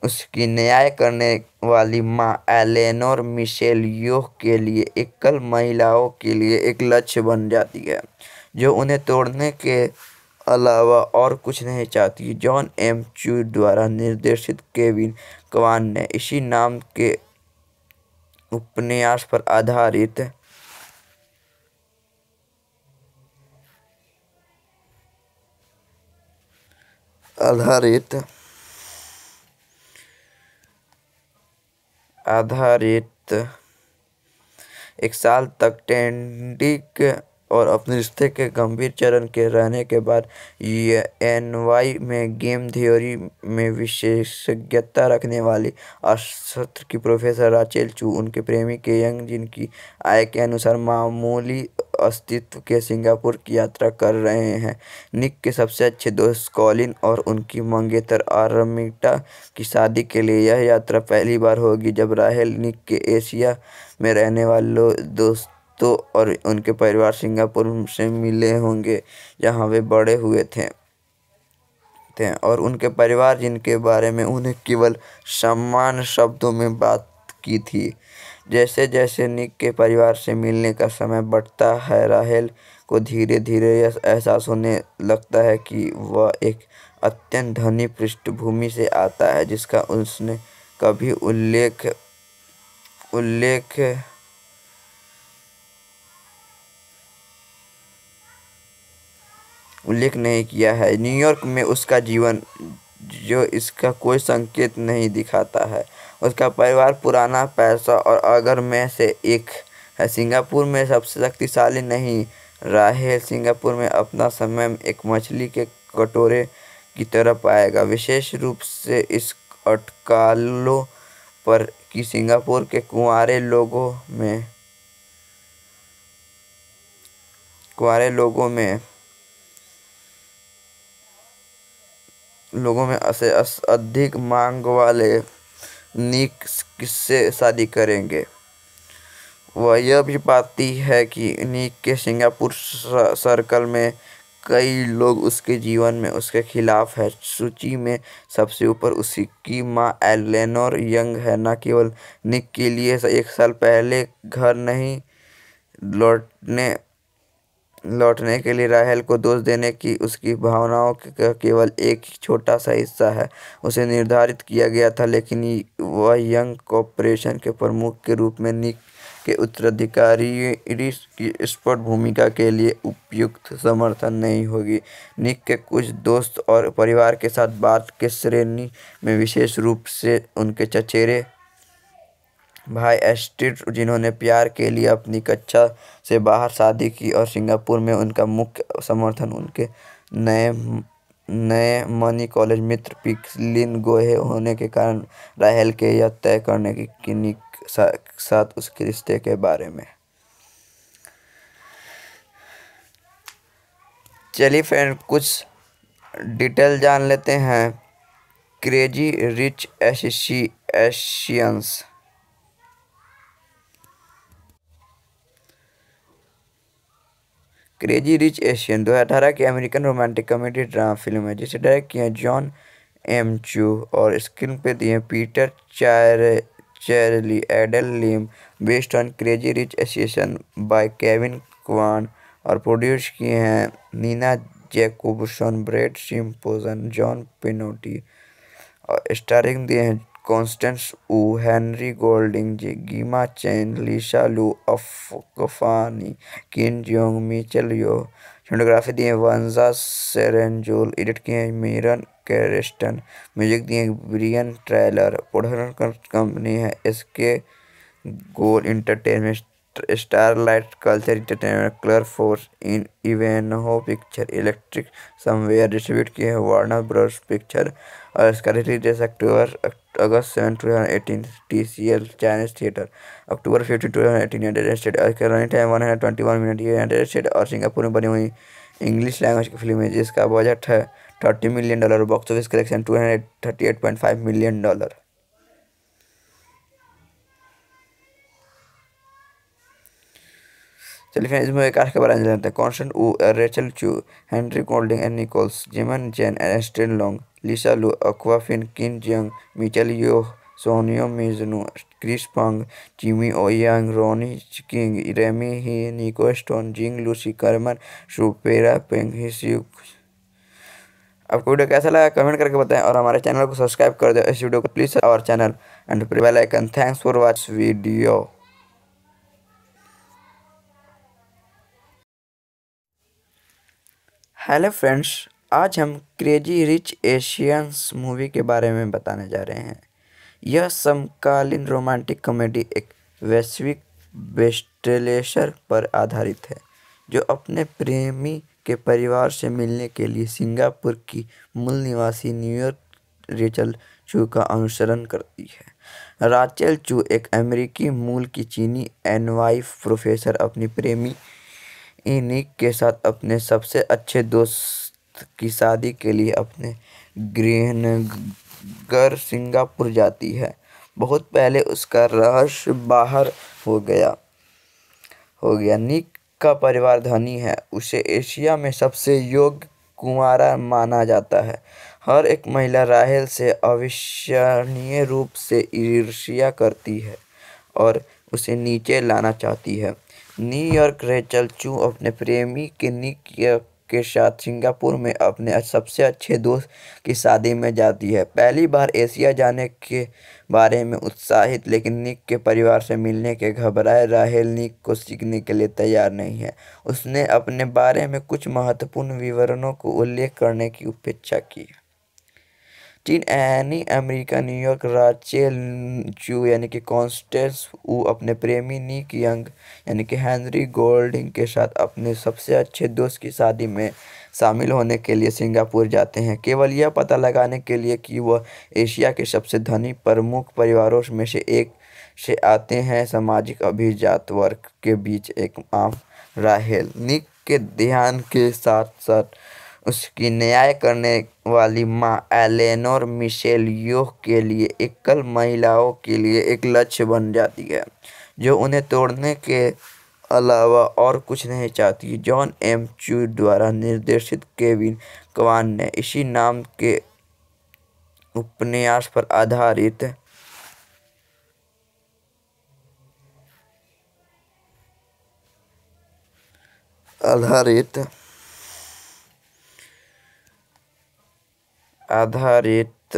A: उसकी न्याय करने वाली माँ एलेनोर मिशेल योह के लिए एकल महिलाओं के लिए एक लक्ष्य बन जाती है जो उन्हें तोड़ने के अलावा और कुछ नहीं चाहती जॉन एम चू द्वारा निर्देशित केविन कवान ने इसी नाम के उपन्यास पर
B: आधारित आधारित आधारित
A: एक साल तक ट्रेडिंग और अपने रिश्ते के गंभीर चरण के रहने के बाद एन वाई में गेम थ्योरी में विशेषज्ञता रखने वाली अर्थशास्त्र की प्रोफेसर राचेल चू उनके प्रेमी के यंग जिनकी आय के अनुसार मामूली अस्तित्व के सिंगापुर की यात्रा कर रहे हैं निक के सबसे अच्छे दोस्त कॉलिन और उनकी मंगेतर आरमिटा की शादी के लिए यह यात्रा पहली बार होगी जब राहेल निक के एशिया में रहने वाले दोस्त तो और उनके परिवार सिंगापुर से मिले होंगे जहाँ वे बड़े हुए थे थे और उनके परिवार जिनके बारे में उन्हें केवल सम्मान शब्दों में बात की थी जैसे जैसे निक के परिवार से मिलने का समय बढ़ता है राहेल को धीरे धीरे यह एहसास होने लगता है कि वह एक अत्यंत धनी पृष्ठभूमि से आता है
C: जिसका उसने कभी उल्लेख उल्लेख
A: उल्लेख नहीं किया है न्यूयॉर्क में उसका जीवन जो इसका कोई संकेत नहीं दिखाता है उसका परिवार पुराना पैसा और अगर में से एक है सिंगापुर में सबसे शक्तिशाली नहीं राहेल सिंगापुर में अपना समय एक मछली के कटोरे की तरह आएगा विशेष रूप से इस अटकालों पर कि सिंगापुर के कुंवरे लोगों में कुंवरे लोगों में लोगों में से अधिक मांग वाले निक किससे शादी करेंगे वह यह भी पाती है कि निक के सिंगापुर सर्कल में कई लोग उसके जीवन में उसके खिलाफ है सूची में सबसे ऊपर उसी की माँ एलेनोर यंग है न केवल निक के लिए एक साल पहले घर नहीं लौटने लौटने के लिए राहेल को दोष देने की उसकी भावनाओं का केवल एक छोटा सा हिस्सा है उसे निर्धारित किया गया था लेकिन वह यंग कॉपरेशन के प्रमुख के रूप में निक के उत्तराधिकारी की स्पष्ट भूमिका के लिए उपयुक्त समर्थन नहीं होगी निक के कुछ दोस्त और परिवार के साथ बात के श्रेणी में विशेष रूप से उनके चचेरे भाई एस्टेर जिन्होंने प्यार के लिए अपनी कक्षा से बाहर शादी की और सिंगापुर में उनका मुख्य समर्थन उनके नए नए मनी कॉलेज मित्र पिकलिन गोहे होने के कारण राहल के यह तय करने की किन्नी साथ उसके रिश्ते के बारे में चलिए फ्रेंड कुछ डिटेल जान लेते हैं crazy rich Asians crazy rich Asian 2018 की American romantic comedy drama film है जिसे डायरेक्ट किया जॉन एम चू और स्क्रीन पे दिए पीटर चार Chiarelli Adele Lim based on crazy rich Asian by Kevin Kwan और प्रोड्यूस किए हैं Nina Jacobson Brad Simpson John Penotti और स्टारिंग दिए हैं Constance Wu Henry Golding Gemma Chan Lisa Lu Awkwafina Ken Jong Mitchell यो cinematography दिए Vanja Cernjul edit किए Myron Kerstein music दिए Brian Tyler production company है इसके Global Entertainment Starlight Culture Entertainment Color Force इन Ivanhoe Picture Electric Somewhere distribute किए हैं Warner Brothers Picture और इसका release date October August seven two thousand eighteen T C L Chinese theatre October fifteen two thousand eighteen United State और इसका running time one hundred twenty one minute United State और Singapore में बनी हुई English language की film है जिसका budget है thirty million dollar box office collection two hundred thirty eight point five million dollar चलिए इसमें एक काश के बारे में जानते हैं Constance Wu Rachel Chu Henry Golding and Nichols Gemma Chan एस्टेन long Lisa Lu Awkwafina Ken Jeong Michelle Yeoh Sonoya Mizuno Chris Pang Jimmy O Yang Ronny king Remy Hii Nico stone Jing Lusi Carmen Soo Pierre Png आपको video कैसा लगा comment करके बताएं और हमारे channel को subscribe कर दो इस वीडियो को प्लीज़ और channel and bell icon thanks for watch video hello friends आज हम क्रेजी रिच एशियंस मूवी के बारे में बताने जा रहे हैं यह समकालीन रोमांटिक कॉमेडी एक वैश्विक बेस्टलेशर पर आधारित है जो अपने प्रेमी के परिवार से मिलने के लिए सिंगापुर की मूल निवासी न्यूयॉर्क रेचल चू का अनुसरण करती है राचेल चू एक अमेरिकी मूल की चीनी एनवाइफ प्रोफेसर अपनी प्रेमी ई निक के साथ अपने सबसे अच्छे दोस्त की शादी के लिए अपने गृहनगर सिंगापुर जाती है बहुत पहले उसका रहस्य बाहर हो गया हो गया निक का परिवार धनी है उसे एशिया में सबसे योग्य कुंवारा माना जाता है हर एक महिला राहेल से अविश्वनीय रूप से ईर्ष्या करती है और उसे नीचे लाना चाहती है न्यूयॉर्क रेचल चू अपने प्रेमी के निक के साथ सिंगापुर में अपने सबसे अच्छे दोस्त की शादी में जाती है पहली बार एशिया जाने के बारे में उत्साहित लेकिन निक के परिवार से मिलने के घबराए राहेल निक को सीखने के लिए तैयार नहीं है उसने अपने बारे में कुछ महत्वपूर्ण विवरणों को उल्लेख करने की उपेक्षा की चीन यानी अमेरिका न्यूयॉर्क राचेल च्यू यानी कि कॉन्स्टेंस वो अपने प्रेमी निक यंग यानी कि हेनरी गोल्डिंग के साथ अपने सबसे अच्छे दोस्त की शादी में शामिल होने के लिए सिंगापुर जाते हैं केवल यह पता लगाने के लिए कि वह एशिया के सबसे धनी प्रमुख परिवारों में से एक से आते हैं सामाजिक अभिजात वर्ग के बीच एक आम राहेल निक के ध्यान के साथ साथ उसकी न्याय करने वाली माँ एलेनोर मिशेल योह के लिए एकल महिलाओं के लिए एक लक्ष्य बन जाती है जो उन्हें तोड़ने के अलावा और कुछ नहीं चाहती जॉन एम चू द्वारा निर्देशित केविन कवान ने इसी नाम के उपन्यास पर
B: आधारित आधारित आधारित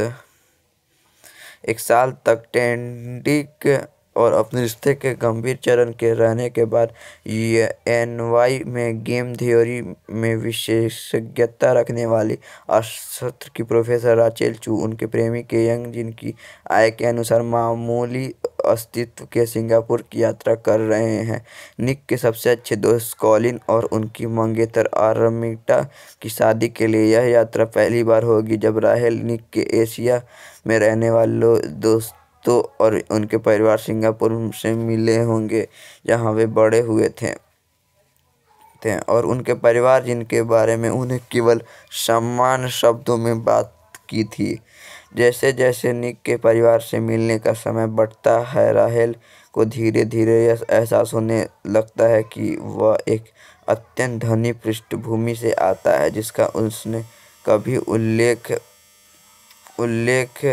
A: एक साल तक टेंडिक और अपने रिश्ते के गंभीर चरण के रहने के बाद एनवाई में गेम थ्योरी में विशेषज्ञता रखने वाली अर्थशास्त्र की प्रोफेसर राचेल चू उनके प्रेमी के यंग जिनकी आय के अनुसार मामूली अस्तित्व के सिंगापुर की यात्रा कर रहे हैं निक के सबसे अच्छे दोस्त कॉलिन और उनकी मंगेतर आरमिटा की शादी के लिए यह यात्रा पहली बार होगी जब राहेल निक के एशिया में रहने वाले दोस्त दोस्तों और उनके परिवार सिंगापुर से मिले होंगे जहाँ वे बड़े हुए थे थे और उनके परिवार जिनके बारे में उन्हें केवल सम्मान शब्दों में बात की थी जैसे जैसे निक के परिवार से मिलने का समय बढ़ता है राहेल को धीरे धीरे यह एहसास होने लगता है कि वह एक अत्यंत धनी पृष्ठभूमि से आता है
C: जिसका उसने कभी उल्लेख उल्लेख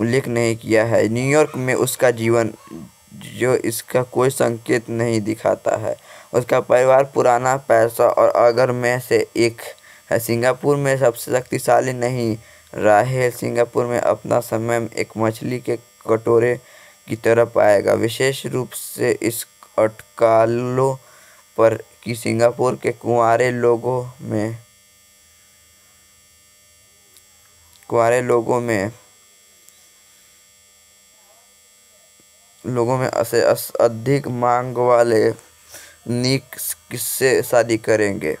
A: उल्लेख नहीं किया है न्यूयॉर्क में उसका जीवन जो इसका कोई संकेत नहीं दिखाता है उसका परिवार पुराना पैसा और अगर में से एक है सिंगापुर में सबसे शक्तिशाली नहीं राहेल सिंगापुर में अपना समय एक मछली के कटोरे की तरह पाएगा विशेष रूप से इस अटकालों पर कि सिंगापुर के कुंवारे लोगों में कुंवारे लोगों में लोगों में से अधिक मांग वाले निक किससे शादी करेंगे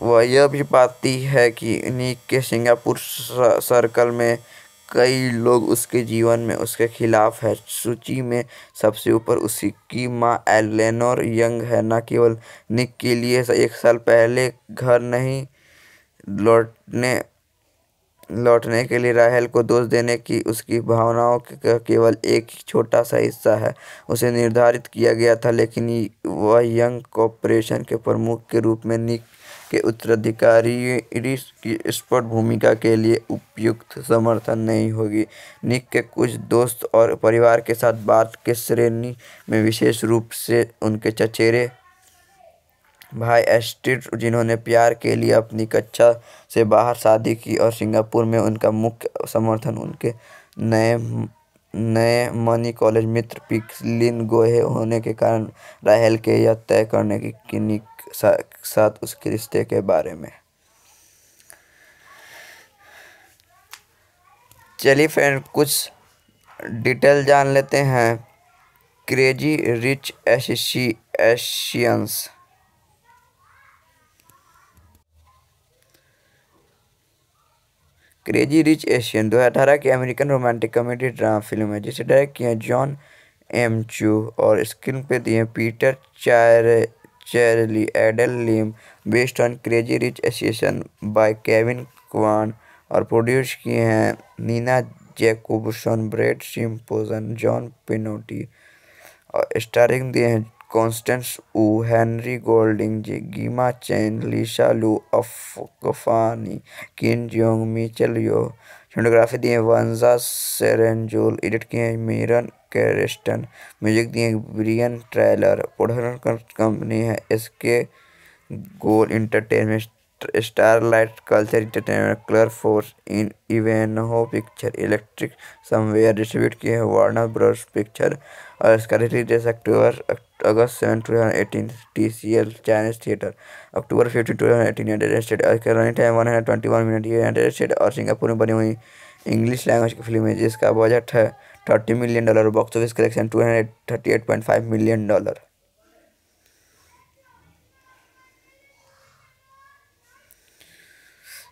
A: वह यह भी पाती है कि निक के सिंगापुर सर्कल में कई लोग उसके जीवन में उसके खिलाफ है सूची में सबसे ऊपर उसी की माँ एलेनोर यंग है न केवल निक के लिए एक साल पहले घर नहीं लौटने लौटने के लिए राहेल को दोष देने की उसकी भावनाओं का केवल एक छोटा सा हिस्सा है उसे निर्धारित किया गया था लेकिन वह यंग कॉपरेशन के प्रमुख के रूप में निक के उत्तराधिकारी की स्पष्ट भूमिका के लिए उपयुक्त समर्थन नहीं होगी निक के कुछ दोस्त और परिवार के साथ बात के श्रेणी में विशेष रूप से उनके चचेरे भाई एस्टेर जिन्होंने प्यार के लिए अपनी कक्षा से बाहर शादी की और सिंगापुर में उनका मुख्य समर्थन उनके नए नए मनी कॉलेज मित्र पिकलिन गोहे होने के कारण राहेल के यह तय करने की किन्नी साथ उसके रिश्ते के बारे में चलिए फ्रेंड कुछ डिटेल जान लेते हैं crazy rich Asians crazy rich Asian 2018 की American romantic comedy drama film है जिसे डायरेक्ट किया जॉन एम चू और स्क्रीन पे दिए पीटर चार Chiarelli Adele Lim based on crazy rich Asian by Kevin Kwan और प्रोड्यूस किए हैं Nina Jacobson Brad Simpson John Penotti और स्टारिंग दिए हैं कॉन्स्टेंस उ हेनरी गोल्डिंग, जी गीमा चैन, लीशा लू अफगानी, Ken Jeong, Michelle Yeoh cinematography दिए है वंजा सेरेंजोल एडिट किए मिरन मीरन म्यूजिक दिए ब्रियन ट्रेलर प्रोडक्शन कंपनी है SK Global Entertainment Starlight Culture Entertainment Color Force इन Ivanhoe Picture Electric Somewhere distribute किए Warner Bros Picture और इसका release date October August seven two thousand eighteen T C L Chinese theatre October fifty two thousand eighteen United State और इसका running time one hundred twenty one minute United State और Singapore में बनी हुई English language की film है जिसका budget है thirty million dollar box office collection two hundred thirty eight point five million dollar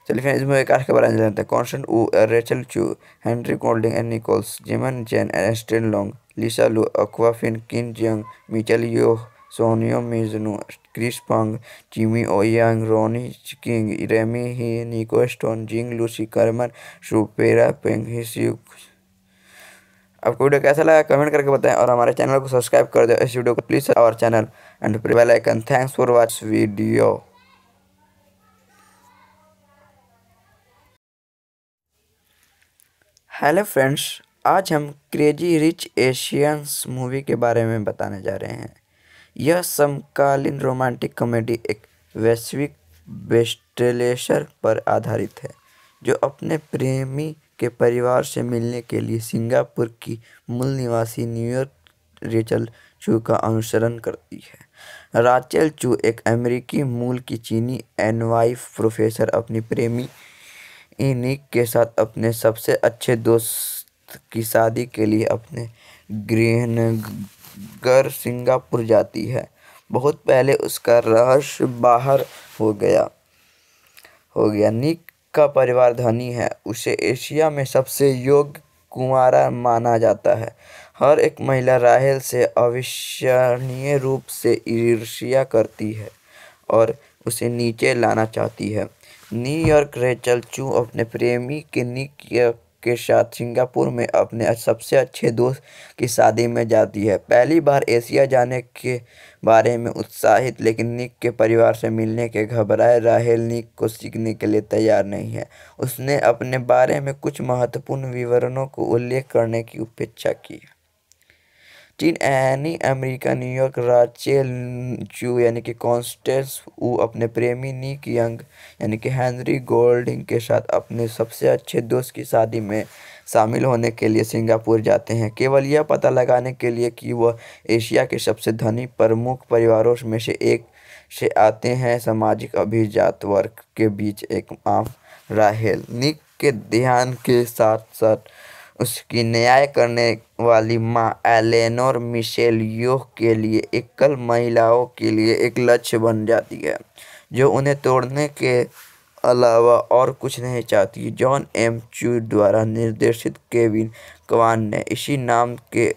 A: चलिए फ्रेंड्स इसमें कास्ट के बारे में जानते हैं Constance Wu Rachel Chu Henry Golding and Nichols Gemma Chan एस्टेन long Lisa Lu Awkwafina Ken Jeong Michelle Yeoh Sonoya Mizuno Chris Pang Jimmy O Yang Ronny king Remy Hii Nico stone Jing Lusi Carmen Soo Pierre Png आपको video कैसा लगा comment करके बताएं और हमारे channel को subscribe कर दो इस वीडियो को प्लीज़ और channel and bell icon thanks for watch video hello friends आज हम क्रेजी रिच एशियंस मूवी के बारे में बताने जा रहे हैं यह समकालीन रोमांटिक कॉमेडी एक वैश्विक बेस्टलेशर पर आधारित है जो अपने प्रेमी के परिवार से मिलने के लिए सिंगापुर की मूल निवासी न्यूयॉर्क रेचल चू का अनुसरण करती है राचेल चू एक अमेरिकी मूल की चीनी एनवाइफ प्रोफेसर अपनी प्रेमी इनिक के साथ अपने सबसे अच्छे दोस्त की शादी के लिए अपने गृहनगर सिंगापुर जाती है बहुत पहले उसका रहस्य बाहर हो गया हो गया निक का परिवार धनी है उसे एशिया में सबसे योग्य कुमारा माना जाता है हर एक महिला राहेल से अविश्वसनीय रूप से ईर्ष्या करती है और उसे नीचे लाना चाहती है न्यूयॉर्क रेचल चू अपने प्रेमी के निक के साथ सिंगापुर में अपने सबसे अच्छे दोस्त की शादी में जाती है पहली बार एशिया जाने के बारे में उत्साहित लेकिन निक के परिवार से मिलने के घबराए राहेल निक को सीखने के लिए तैयार नहीं है उसने अपने बारे में कुछ महत्वपूर्ण विवरणों को उल्लेख करने की उपेक्षा की चीन एनी अमेरिका न्यूयॉर्क राचेल चू यानी कि कॉन्स्टेंस वो अपने प्रेमी निक यंग यानी कि हेनरी गोल्डिंग के साथ अपने सबसे अच्छे दोस्त की शादी में शामिल होने के लिए सिंगापुर जाते हैं केवल यह पता लगाने के लिए कि वह एशिया के सबसे धनी प्रमुख परिवारों में से एक से आते हैं सामाजिक अभिजात वर्ग के बीच एक आम राहेल निक के ध्यान के साथ साथ उसकी न्याय करने वाली माँ एलेनोर मिशेल योह के लिए एकल महिलाओं के लिए एक लक्ष्य बन जाती है जो उन्हें तोड़ने के अलावा और कुछ नहीं चाहती जॉन एम चू द्वारा निर्देशित केविन कवान ने इसी नाम के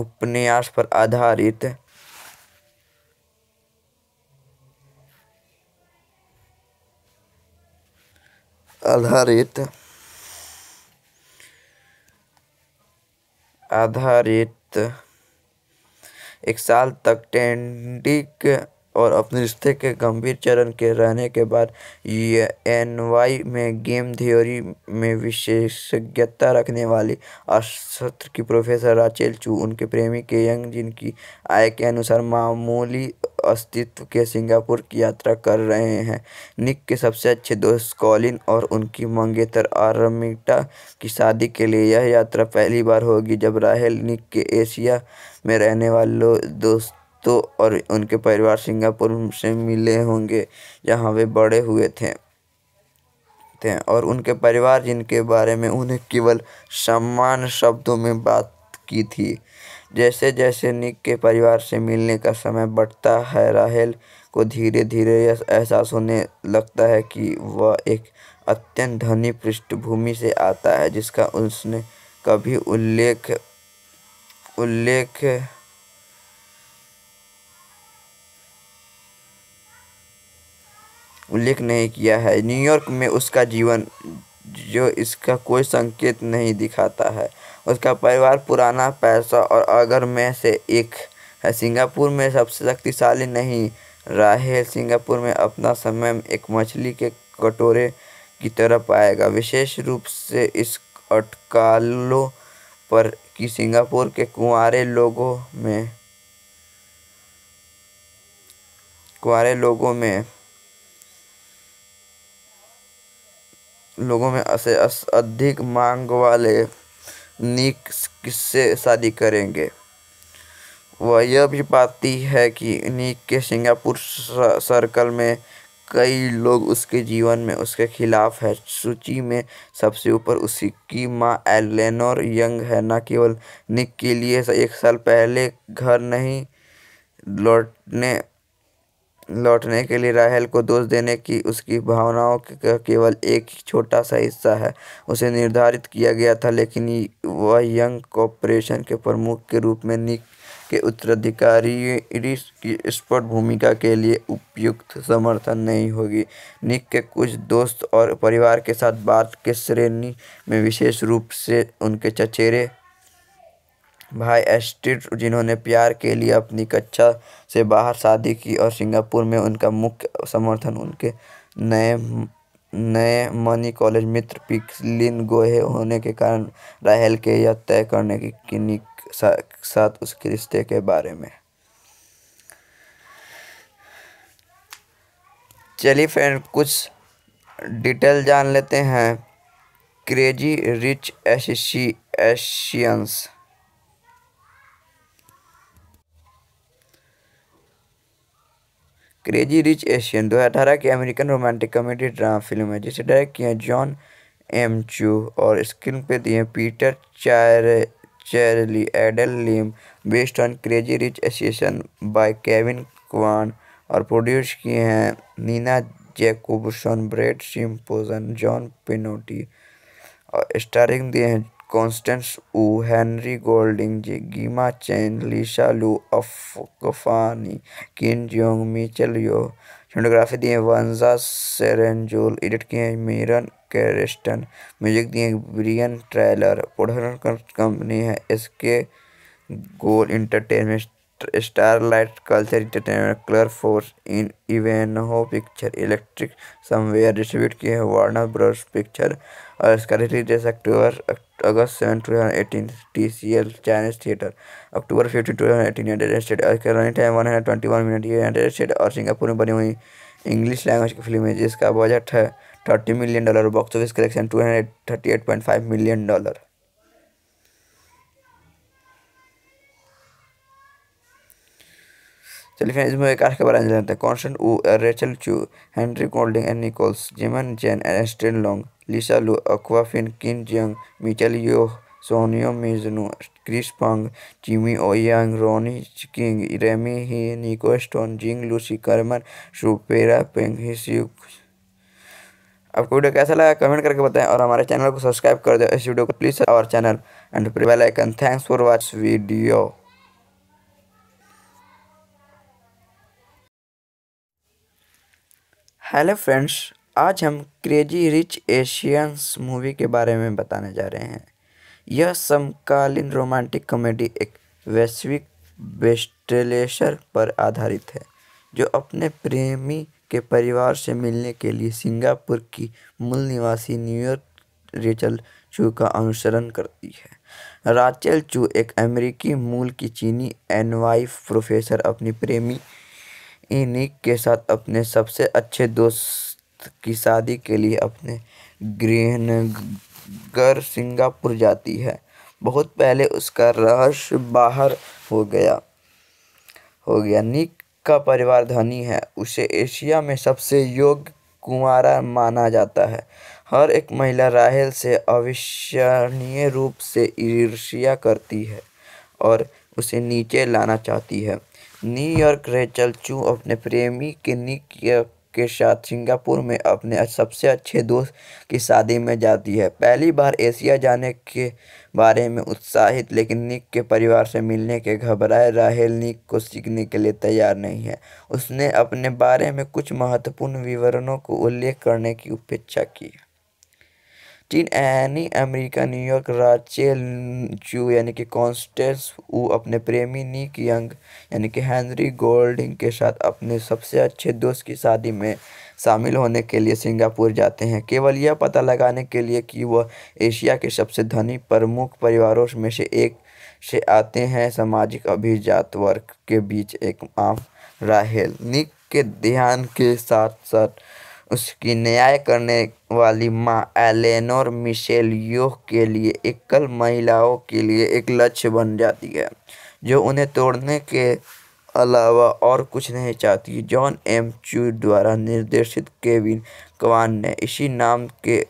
A: उपन्यास पर
B: आधारित आधारित आधारित
A: एक साल तक ट्रेडिंग और अपने रिश्ते के गंभीर चरण के रहने के बाद एन वाई में गेम थ्योरी में विशेषज्ञता रखने वाली अर्थशास्त्र की प्रोफेसर राचेल चू उनके प्रेमी के यंग जिनकी आय के अनुसार मामूली अस्तित्व के सिंगापुर की यात्रा कर रहे हैं निक के सबसे अच्छे दोस्त कॉलिन और उनकी मंगेतर आरमिटा की शादी के लिए यह यात्रा पहली बार होगी जब राहेल निक के एशिया में रहने वाले दोस्त दोस्तों और उनके परिवार सिंगापुर से मिले होंगे जहाँ वे बड़े हुए थे थे और उनके परिवार जिनके बारे में उन्हें केवल सम्मान शब्दों में बात की थी जैसे जैसे निक के परिवार से मिलने का समय बढ़ता है राहेल को धीरे धीरे यह एहसास होने लगता है कि वह एक अत्यंत धनी पृष्ठभूमि से आता है जिसका
C: उसने कभी उल्लेख उल्लेख
A: उल्लेख नहीं किया है न्यूयॉर्क में उसका जीवन जो इसका कोई संकेत नहीं दिखाता है उसका परिवार पुराना पैसा और अगर में से एक है सिंगापुर में सबसे शक्तिशाली नहीं राहेल सिंगापुर में अपना समय एक मछली के कटोरे की तरह पाएगा विशेष रूप से इस अटकालों पर कि सिंगापुर के कुंवारे लोगों में कुंवारे लोगों में लोगों में से अधिक मांग वाले निक किससे शादी करेंगे वह यह भी पाती है कि निक के सिंगापुर सर्कल में कई लोग उसके जीवन में उसके खिलाफ है सूची में सबसे ऊपर उसी की माँ एलेनोर यंग है न केवल निक के लिए एक साल पहले घर नहीं लौटने लौटने के लिए राहेल को दोष देने की उसकी भावनाओं का केवल एक छोटा सा हिस्सा है उसे निर्धारित किया गया था लेकिन वह यंग कॉपरेशन के प्रमुख के रूप में निक के उत्तराधिकारी की स्पष्ट भूमिका के लिए उपयुक्त समर्थन नहीं होगी निक के कुछ दोस्त और परिवार के साथ बात के श्रेणी में विशेष रूप से उनके चचेरे भाई एस्टिड जिन्होंने प्यार के लिए अपनी कक्षा से बाहर शादी की और सिंगापुर में उनका मुख्य समर्थन उनके नए नए मनी कॉलेज मित्र पिकलिन गोहे होने के कारण राहल के यह तय करने की किन्नी साथ उसके रिश्ते के बारे में चलिए फ्रेंड कुछ डिटेल जान लेते हैं crazy rich Asians crazy rich Asian 2018 की American romantic comedy drama film है जिसे डायरेक्ट किया जॉन एम चू और स्क्रीन पे दिए पीटर चार Chiarelli Adele Lim based on crazy rich Asian by Kevin Kwan और प्रोड्यूस किए हैं Nina Jacobson Brad Simpson John Penotti और स्टारिंग दिए हैं Constance Wu, Henry Golding, Gemma Chan, Lisa Lu Awkwafina किन जोंग, मिचेल यो सिनेमाटोग्राफी दिए Vanja Cernjul edit किए Myron music दिए ब्रियन ट्रेलर प्रोडक्शन कंपनी है इसके Global Entertainment Starlight Culture Entertainment Color Force इन Ivanhoe Picture Electric Somewhere distribute किए हैं Warner Brothers Picture और इसका release October August seven two thousand eighteen T C L Chinese theatre October fifty two thousand eighteen United State one hundred twenty one minute United State और Singapore में बनी हुई English language की film है जिसका budget है thirty million dollar box office collection two hundred thirty eight point five million dollar चलिए इसमें मूवी कास्ट के बारे में जानते हैं Constance Wu Rachel Chu Henry Golding and Nichols Gemma Chan एस्टेन long Lisa Lu Awkwafina Ken Jeong Michelle Yeoh Sonoya Mizuno Chris Pang Jimmy O Yang Ronny king Remy Hii Nico stone Jing Lusi Carmen Soo Pierre Png हिस्यू आपको video कैसा लगा comment करके बताएं और हमारे channel को subscribe कर दें इस वीडियो को प्लीज़ और channel and bell icon thanks for watch video hello friends आज हम क्रेजी रिच एशियंस मूवी के बारे में बताने जा रहे हैं यह समकालीन रोमांटिक कॉमेडी एक वैश्विक बेस्टलेशर पर आधारित है जो अपने प्रेमी के परिवार से मिलने के लिए सिंगापुर की मूल निवासी न्यूयॉर्क रेचल चू का अनुसरण करती है राचेल चू एक अमेरिकी मूल की चीनी एनवाइफ प्रोफेसर अपनी प्रेमी इनिक के साथ अपने सबसे अच्छे दोस्त की शादी के लिए अपने गृहनगर सिंगापुर जाती है बहुत पहले उसका रहस्य बाहर हो गया हो गया निक का परिवार धनी है उसे एशिया में सबसे योग्य कुमारा माना जाता है हर एक महिला राहेल से अविश्वसनीय रूप से ईर्ष्या करती है और उसे नीचे लाना चाहती है न्यूयॉर्क रेचल चू अपने प्रेमी के निक के साथ सिंगापुर में अपने सबसे अच्छे दोस्त की शादी में जाती है पहली बार एशिया जाने के बारे में उत्साहित लेकिन निक के परिवार से मिलने के घबराए राहेल निक को सीखने के लिए तैयार नहीं है उसने अपने बारे में कुछ महत्वपूर्ण विवरणों को उल्लेख करने की उपेक्षा की चीन एनी अमेरिका न्यूयॉर्क राचेल च्यू यानी कि कॉन्स्टेंस वो अपने प्रेमी निक यंग यानी कि हेनरी गोल्डिंग के साथ अपने सबसे अच्छे दोस्त की शादी में शामिल होने के लिए सिंगापुर जाते हैं केवल यह पता लगाने के लिए कि वह एशिया के सबसे धनी प्रमुख परिवारों में से एक से आते हैं सामाजिक अभिजात वर्ग के बीच एक आम राहेल निक के ध्यान के साथ साथ उसकी न्याय करने वाली माँ एलेनोर मिशेल योह के लिए एकल महिलाओं के लिए एक लक्ष्य बन जाती है जो उन्हें तोड़ने के अलावा और कुछ नहीं चाहती जॉन एम चू द्वारा निर्देशित केविन कवान ने इसी नाम के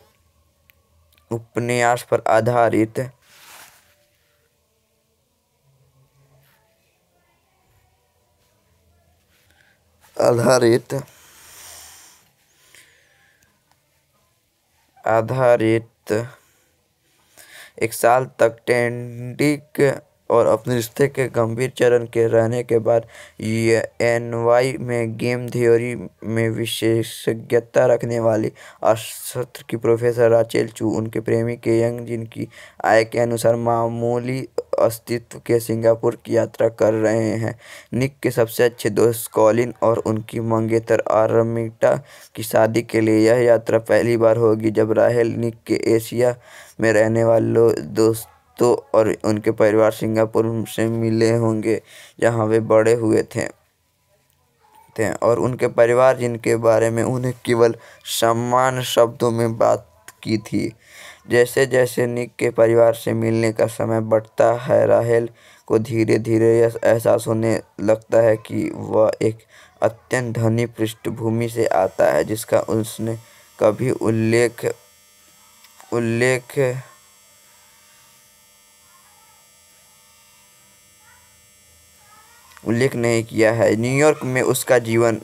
A: उपन्यास पर आधारित
B: आधारित आधारित
A: एक साल तक ट्रेडिंग और अपने रिश्ते के गंभीर चरण के रहने के बाद एन वाई में गेम थ्योरी में विशेषज्ञता रखने वाली अर्थशास्त्र की प्रोफेसर राचेल चू उनके प्रेमी के यंग जिनकी आय के अनुसार मामूली अस्तित्व के सिंगापुर की यात्रा कर रहे हैं निक के सबसे अच्छे दोस्त कॉलिन और उनकी मंगेतर आरमिटा की शादी के लिए यह यात्रा पहली बार होगी जब राहेल निक के एशिया में रहने वाले दोस्त तो और उनके परिवार सिंगापुर से मिले होंगे जहाँ वे बड़े हुए थे थे और उनके परिवार जिनके बारे में उन्हें केवल सम्मान शब्दों में बात की थी जैसे जैसे निक के परिवार से मिलने का समय बढ़ता है राहेल को धीरे धीरे यह एहसास होने लगता है कि वह एक अत्यंत धनी पृष्ठभूमि से आता है जिसका
C: उसने कभी उल्लेख उल्लेख
A: उल्लेख नहीं किया है न्यूयॉर्क में उसका जीवन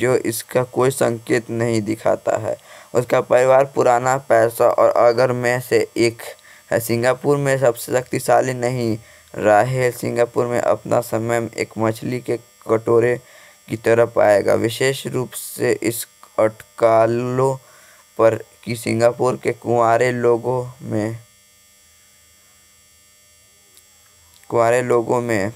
A: जो इसका कोई संकेत नहीं दिखाता है उसका परिवार पुराना पैसा और अगर में से एक है सिंगापुर में सबसे शक्तिशाली नहीं राहेल सिंगापुर में अपना समय एक मछली के कटोरे की तरह आएगा विशेष रूप से इस अटकालों पर कि सिंगापुर के कुंवरे लोगों में कुंवरे लोगों में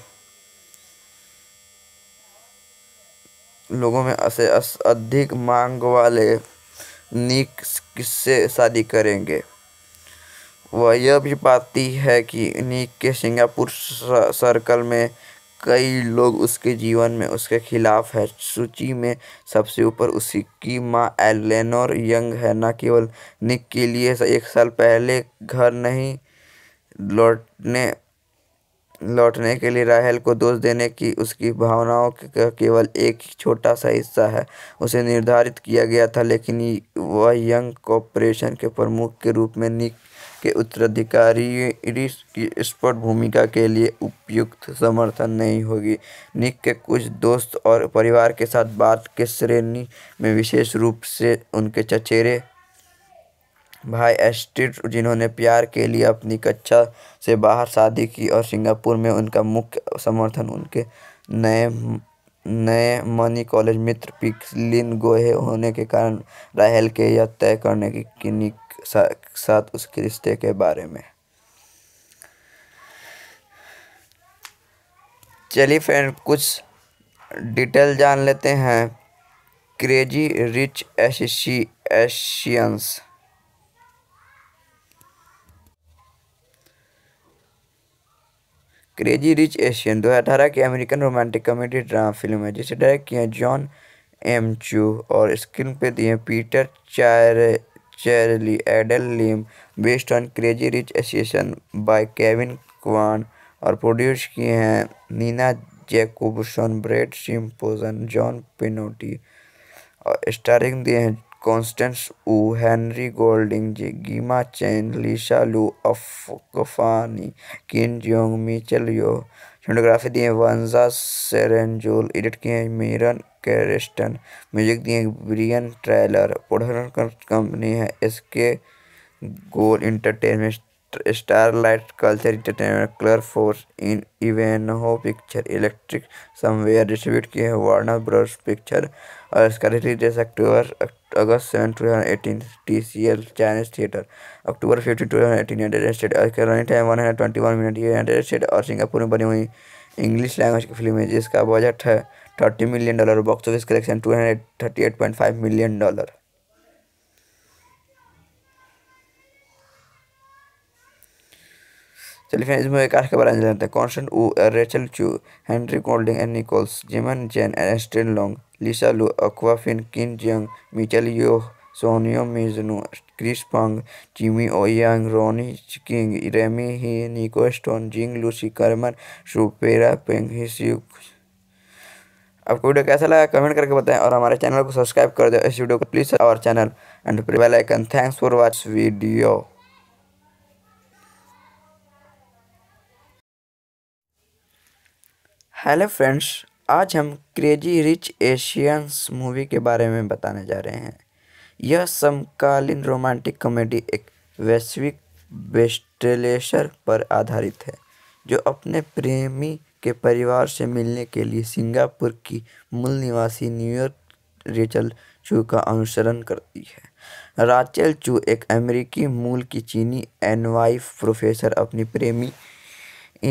A: लोगों में से अधिक मांग वाले निक किससे शादी करेंगे वह यह भी पाती है कि निक के सिंगापुर सर्कल में कई लोग उसके जीवन में उसके खिलाफ है सूची में सबसे ऊपर उसी की माँ एलेनोर यंग है न केवल निक के लिए एक साल पहले घर नहीं लौटने लौटने के लिए राहेल को दोष देने की उसकी भावनाओं का केवल एक छोटा सा हिस्सा है उसे निर्धारित किया गया था लेकिन वह यंग कॉपरेशन के प्रमुख के रूप में निक के उत्तराधिकारी की स्पष्ट भूमिका के लिए उपयुक्त समर्थन नहीं होगी निक के कुछ दोस्त और परिवार के साथ बात के श्रेणी में विशेष रूप से उनके चचेरे भाई एस्टेर जिन्होंने प्यार के लिए अपनी कक्षा से बाहर शादी की और सिंगापुर में उनका मुख्य समर्थन उनके नए नए मनी कॉलेज मित्र पिकलिन गोहे होने के कारण राहल के यह तय करने की किन्नी साथ उसके रिश्ते के बारे में चलिए फ्रेंड कुछ डिटेल जान लेते हैं crazy rich Asians crazy rich Asian 2018 की American romantic comedy drama film है जिसे डायरेक्ट किया जॉन एम चू और स्क्रीन पे दिए पीटर चार Chiarelli Adele Lim based on crazy rich Asian by Kevin Kwan और प्रोड्यूस किए हैं Nina Jacobson Brad Simpson John Penotti और स्टारिंग दिए हैं Constance Wu Henry Golding Gemma Chan Lisa Lu Awkwafina Ken Jong Mitchell यो cinematography दिए Vanja Cernjul edit किए Myron Kerstein music दिए Brian Tyler production company है इसके Global Entertainment Starlight Culture Entertainment Color Force इन Ivanhoe Picture Electric Somewhere distribute किए हैं Warner Brothers Picture और इसका release October August seven August 7, 2018, TCL Chinese theatre October fifty two thousand eighteen United State और running time one hundred twenty one minute United State और Singapore में बनी हुई English language की फिल्म है जिसका बजट है thirty million dollar box office collection two hundred thirty eight point five million dollar चलिए फ्रेंड्स इसमें कास्ट के बारे में जानते हैं Constance Wu Rachel Chu Henry Golding and Nichols Gemma Chan एंड स्टेन Leong Lisa Lu Awkwafina Ken Jeong Michelle Yeoh Sonoya Mizuno Chris Pang Jimmy O Yang Ronny king Remy Hii Nico stone Jing Lusi Carmen Soo Pierre Png आपको video कैसा लगा comment करके बताएं और हमारे channel को सब्सक्राइब कर दो इस वीडियो को please our channel and bell icon thanks for watch video hello friends आज हम क्रेजी रिच एशियंस मूवी के बारे में बताने जा रहे हैं यह समकालीन रोमांटिक कॉमेडी एक वैश्विक बेस्टलेशर पर आधारित है जो अपने प्रेमी के परिवार से मिलने के लिए सिंगापुर की मूल निवासी न्यूयॉर्क रेचल चू का अनुसरण करती है राचेल चू एक अमेरिकी मूल की चीनी एनवाइफ वाइफ प्रोफेसर अपनी प्रेमी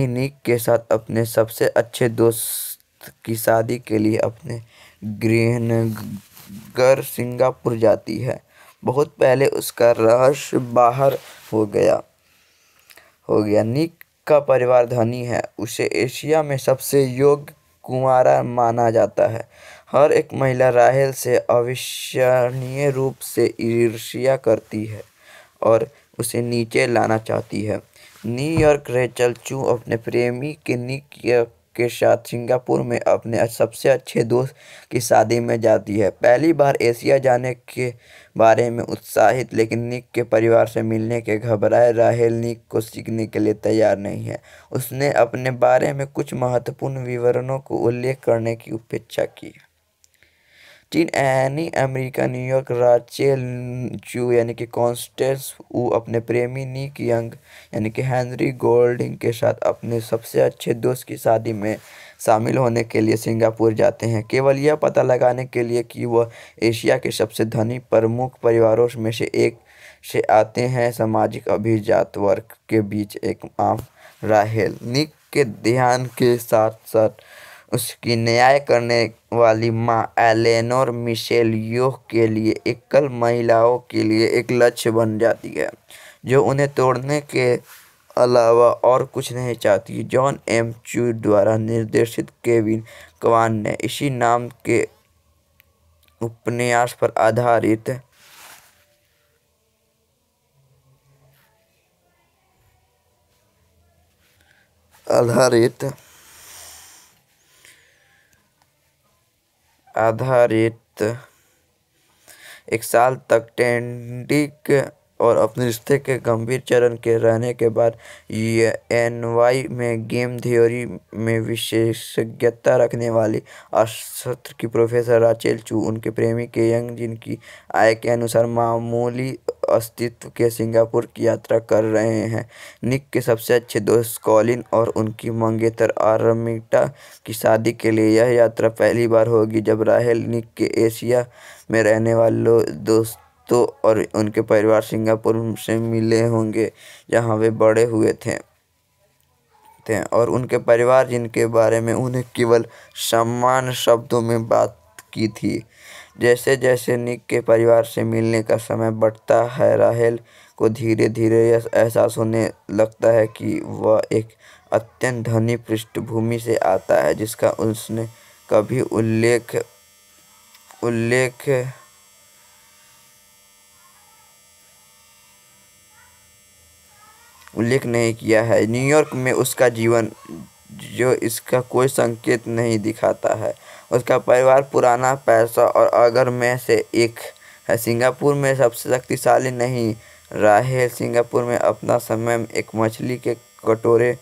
A: इनिक के साथ अपने सबसे अच्छे दोस्त की शादी के लिए अपने गृहनगर सिंगापुर जाती है बहुत पहले उसका रहस्य बाहर हो गया हो गया निक का परिवार धनी है उसे एशिया में सबसे योग्य कुमारा माना जाता है हर एक महिला राहेल से अविश्वनीय रूप से ईर्ष्या करती है और उसे नीचे लाना चाहती है न्यूयॉर्क रेचल चू अपने प्रेमी के निक के साथ सिंगापुर में अपने सबसे अच्छे दोस्त की शादी में जाती है पहली बार एशिया जाने के बारे में उत्साहित लेकिन निक के परिवार से मिलने के घबराए राहेल निक को सीखने के लिए तैयार नहीं है उसने अपने बारे में कुछ महत्वपूर्ण विवरणों को उल्लेख करने की उपेक्षा की चीन यानी अमेरिका न्यूयॉर्क राचेल च्यू यानी कि कॉन्स्टेंस वो अपने प्रेमी निक यंग यानी कि हेनरी गोल्डिंग के साथ अपने सबसे अच्छे दोस्त की शादी में शामिल होने के लिए सिंगापुर जाते हैं केवल यह पता लगाने के लिए कि वह एशिया के सबसे धनी प्रमुख परिवारों में से एक से आते हैं सामाजिक अभिजात वर्ग के बीच एक आम राहेल निक के ध्यान के साथ साथ उसकी न्याय करने वाली माँ एलेनोर मिशेल योह के लिए एकल महिलाओं के लिए एक लक्ष्य बन जाती है जो उन्हें तोड़ने के अलावा और कुछ नहीं चाहती जॉन एम चू द्वारा निर्देशित केविन कवान ने इसी नाम के उपन्यास पर आधारित
B: आधारित आधारित
A: एक साल तक ट्रेडिंग और अपने रिश्ते के गंभीर चरण के रहने के बाद एनवाई में गेम थ्योरी में विशेषज्ञता रखने वाली अर्थशास्त्र की प्रोफेसर राचेल चू उनके प्रेमी के यंग जिनकी आय के अनुसार मामूली अस्तित्व के सिंगापुर की यात्रा कर रहे हैं निक के सबसे अच्छे दोस्त कॉलिन और उनकी मंगेतर आरमिटा की शादी के लिए यह यात्रा पहली बार होगी जब राहेल निक के एशिया में रहने वाले दोस्त दोस्तों और उनके परिवार सिंगापुर से मिले होंगे जहाँ वे बड़े हुए थे थे और उनके परिवार जिनके बारे में उन्हें केवल सम्मान शब्दों में बात की थी जैसे जैसे निक के परिवार से मिलने का समय बढ़ता है राहेल को धीरे धीरे यह एहसास होने लगता है कि वह एक अत्यंत धनी पृष्ठभूमि से आता है जिसका
C: उसने कभी उल्लेख उल्लेख उल्लेख
A: नहीं किया है न्यूयॉर्क में उसका जीवन जो इसका कोई संकेत नहीं दिखाता है उसका परिवार पुराना पैसा और अगर में से एक है सिंगापुर में सबसे शक्तिशाली नहीं राहेल सिंगापुर में अपना समय एक मछली के कटोरे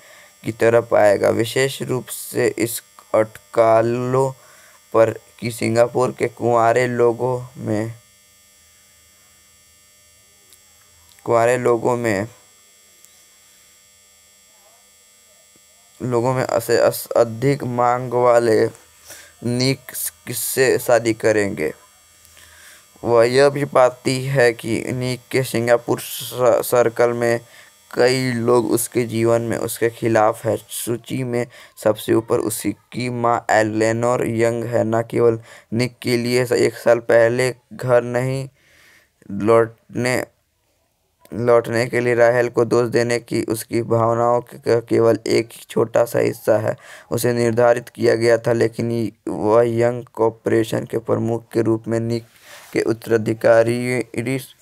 A: की तरह पाएगा विशेष रूप से इस अटकालों पर कि सिंगापुर के कुंवारे लोगों में कुंवारे लोगों में लोगों में से अधिक मांग वाले निक किससे शादी करेंगे वह यह भी पाती है कि निक के सिंगापुर सर्कल में कई लोग उसके जीवन में उसके खिलाफ है सूची में सबसे ऊपर उसी की माँ एलेनोर यंग है न केवल निक के लिए एक साल पहले घर नहीं लौटने लौटने के लिए राहेल को दोष देने की उसकी भावनाओं का केवल एक छोटा सा हिस्सा है उसे निर्धारित किया गया था लेकिन वह यंग कॉपरेशन के प्रमुख के रूप में निक के उत्तराधिकारी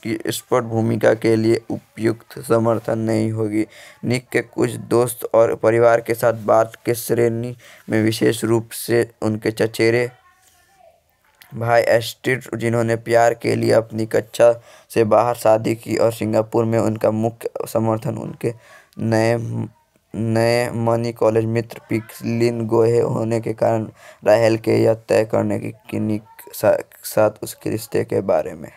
A: की स्पष्ट भूमिका के लिए उपयुक्त समर्थन नहीं होगी निक के कुछ दोस्त और परिवार के साथ बात के श्रेणी में विशेष रूप से उनके चचेरे भाई एस्टेट जिन्होंने प्यार के लिए अपनी कक्षा से बाहर शादी की और सिंगापुर में उनका मुख्य समर्थन उनके नए नए मनी कॉलेज मित्र पिकलिन गोहे होने के कारण राहल के यह तय करने की किन्नी साथ उसके रिश्ते के बारे में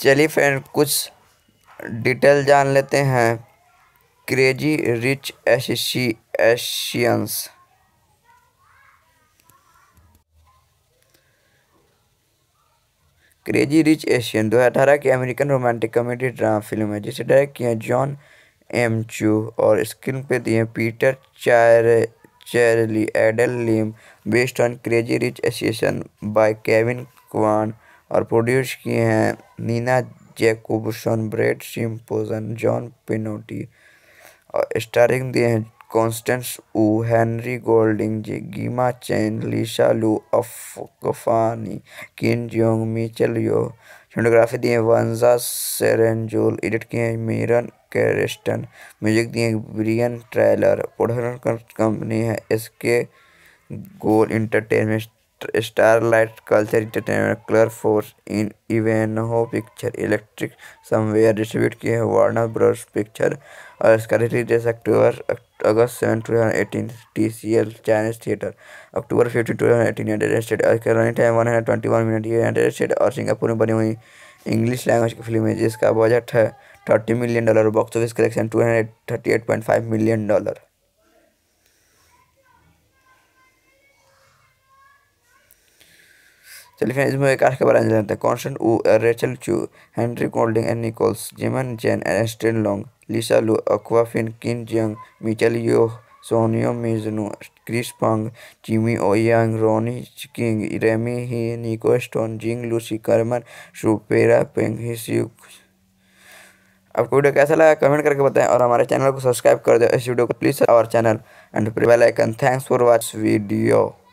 A: चलिए फ्रेंड कुछ डिटेल जान लेते हैं crazy rich Asians crazy rich Asian 2018 की American romantic comedy drama film है जिसे डायरेक्ट किया जॉन एम चू और स्क्रीन पे दिए पीटर चार Chiarelli Adele Lim based on crazy rich Asian by Kevin Kwan और प्रोड्यूस किए हैं Nina Jacobson Brad Simpson John Penotti और स्टारिंग दिए हैं कॉन्स्टेंस उ हेनरी गोल्डिंग जी Gemma Chan Lisa Lu of गफानी किन जोंग मिचेल यो सोनोग्राफी दिए है वंजा सेरेंजोल एडिट किए मिरन मीरन म्यूजिक दिए ब्रियन ट्रेलर प्रोडक्शन कंपनी है SK Global Entertainment Starlight Culture Entertainment Color Force इन Ivanhoe Picture Electric Somewhere distribute किए Warner Bros Picture और इसका release date October August seven two thousand eighteen T C L Chinese theatre October fifty two thousand eighteen United State और इसका running time one hundred twenty one minute United State और Singapore में बनी हुई English language की film है जिसका budget है thirty million dollar box office collection two hundred thirty eight point five million dollar चलिए फ्रेंड्स एक कास्ट के बारे में जानते हैं Constance Wu Rachel Chu Henry Golding and Nichols Gemma Chan Astrid long Lisa Lu Awkwafina Ken Jeong Michelle Yeoh Sonoya Mizuno Chris Pang Jimmy Yang Ronny king Remy Hii Nico stone Jing Lusi Carmen Soo Pierre Png आपको video कैसा लगा comment करके बताएं और हमारे channel को subscribe कर दो इस वीडियो को प्लीज़ और channel and bell icon thanks for watch video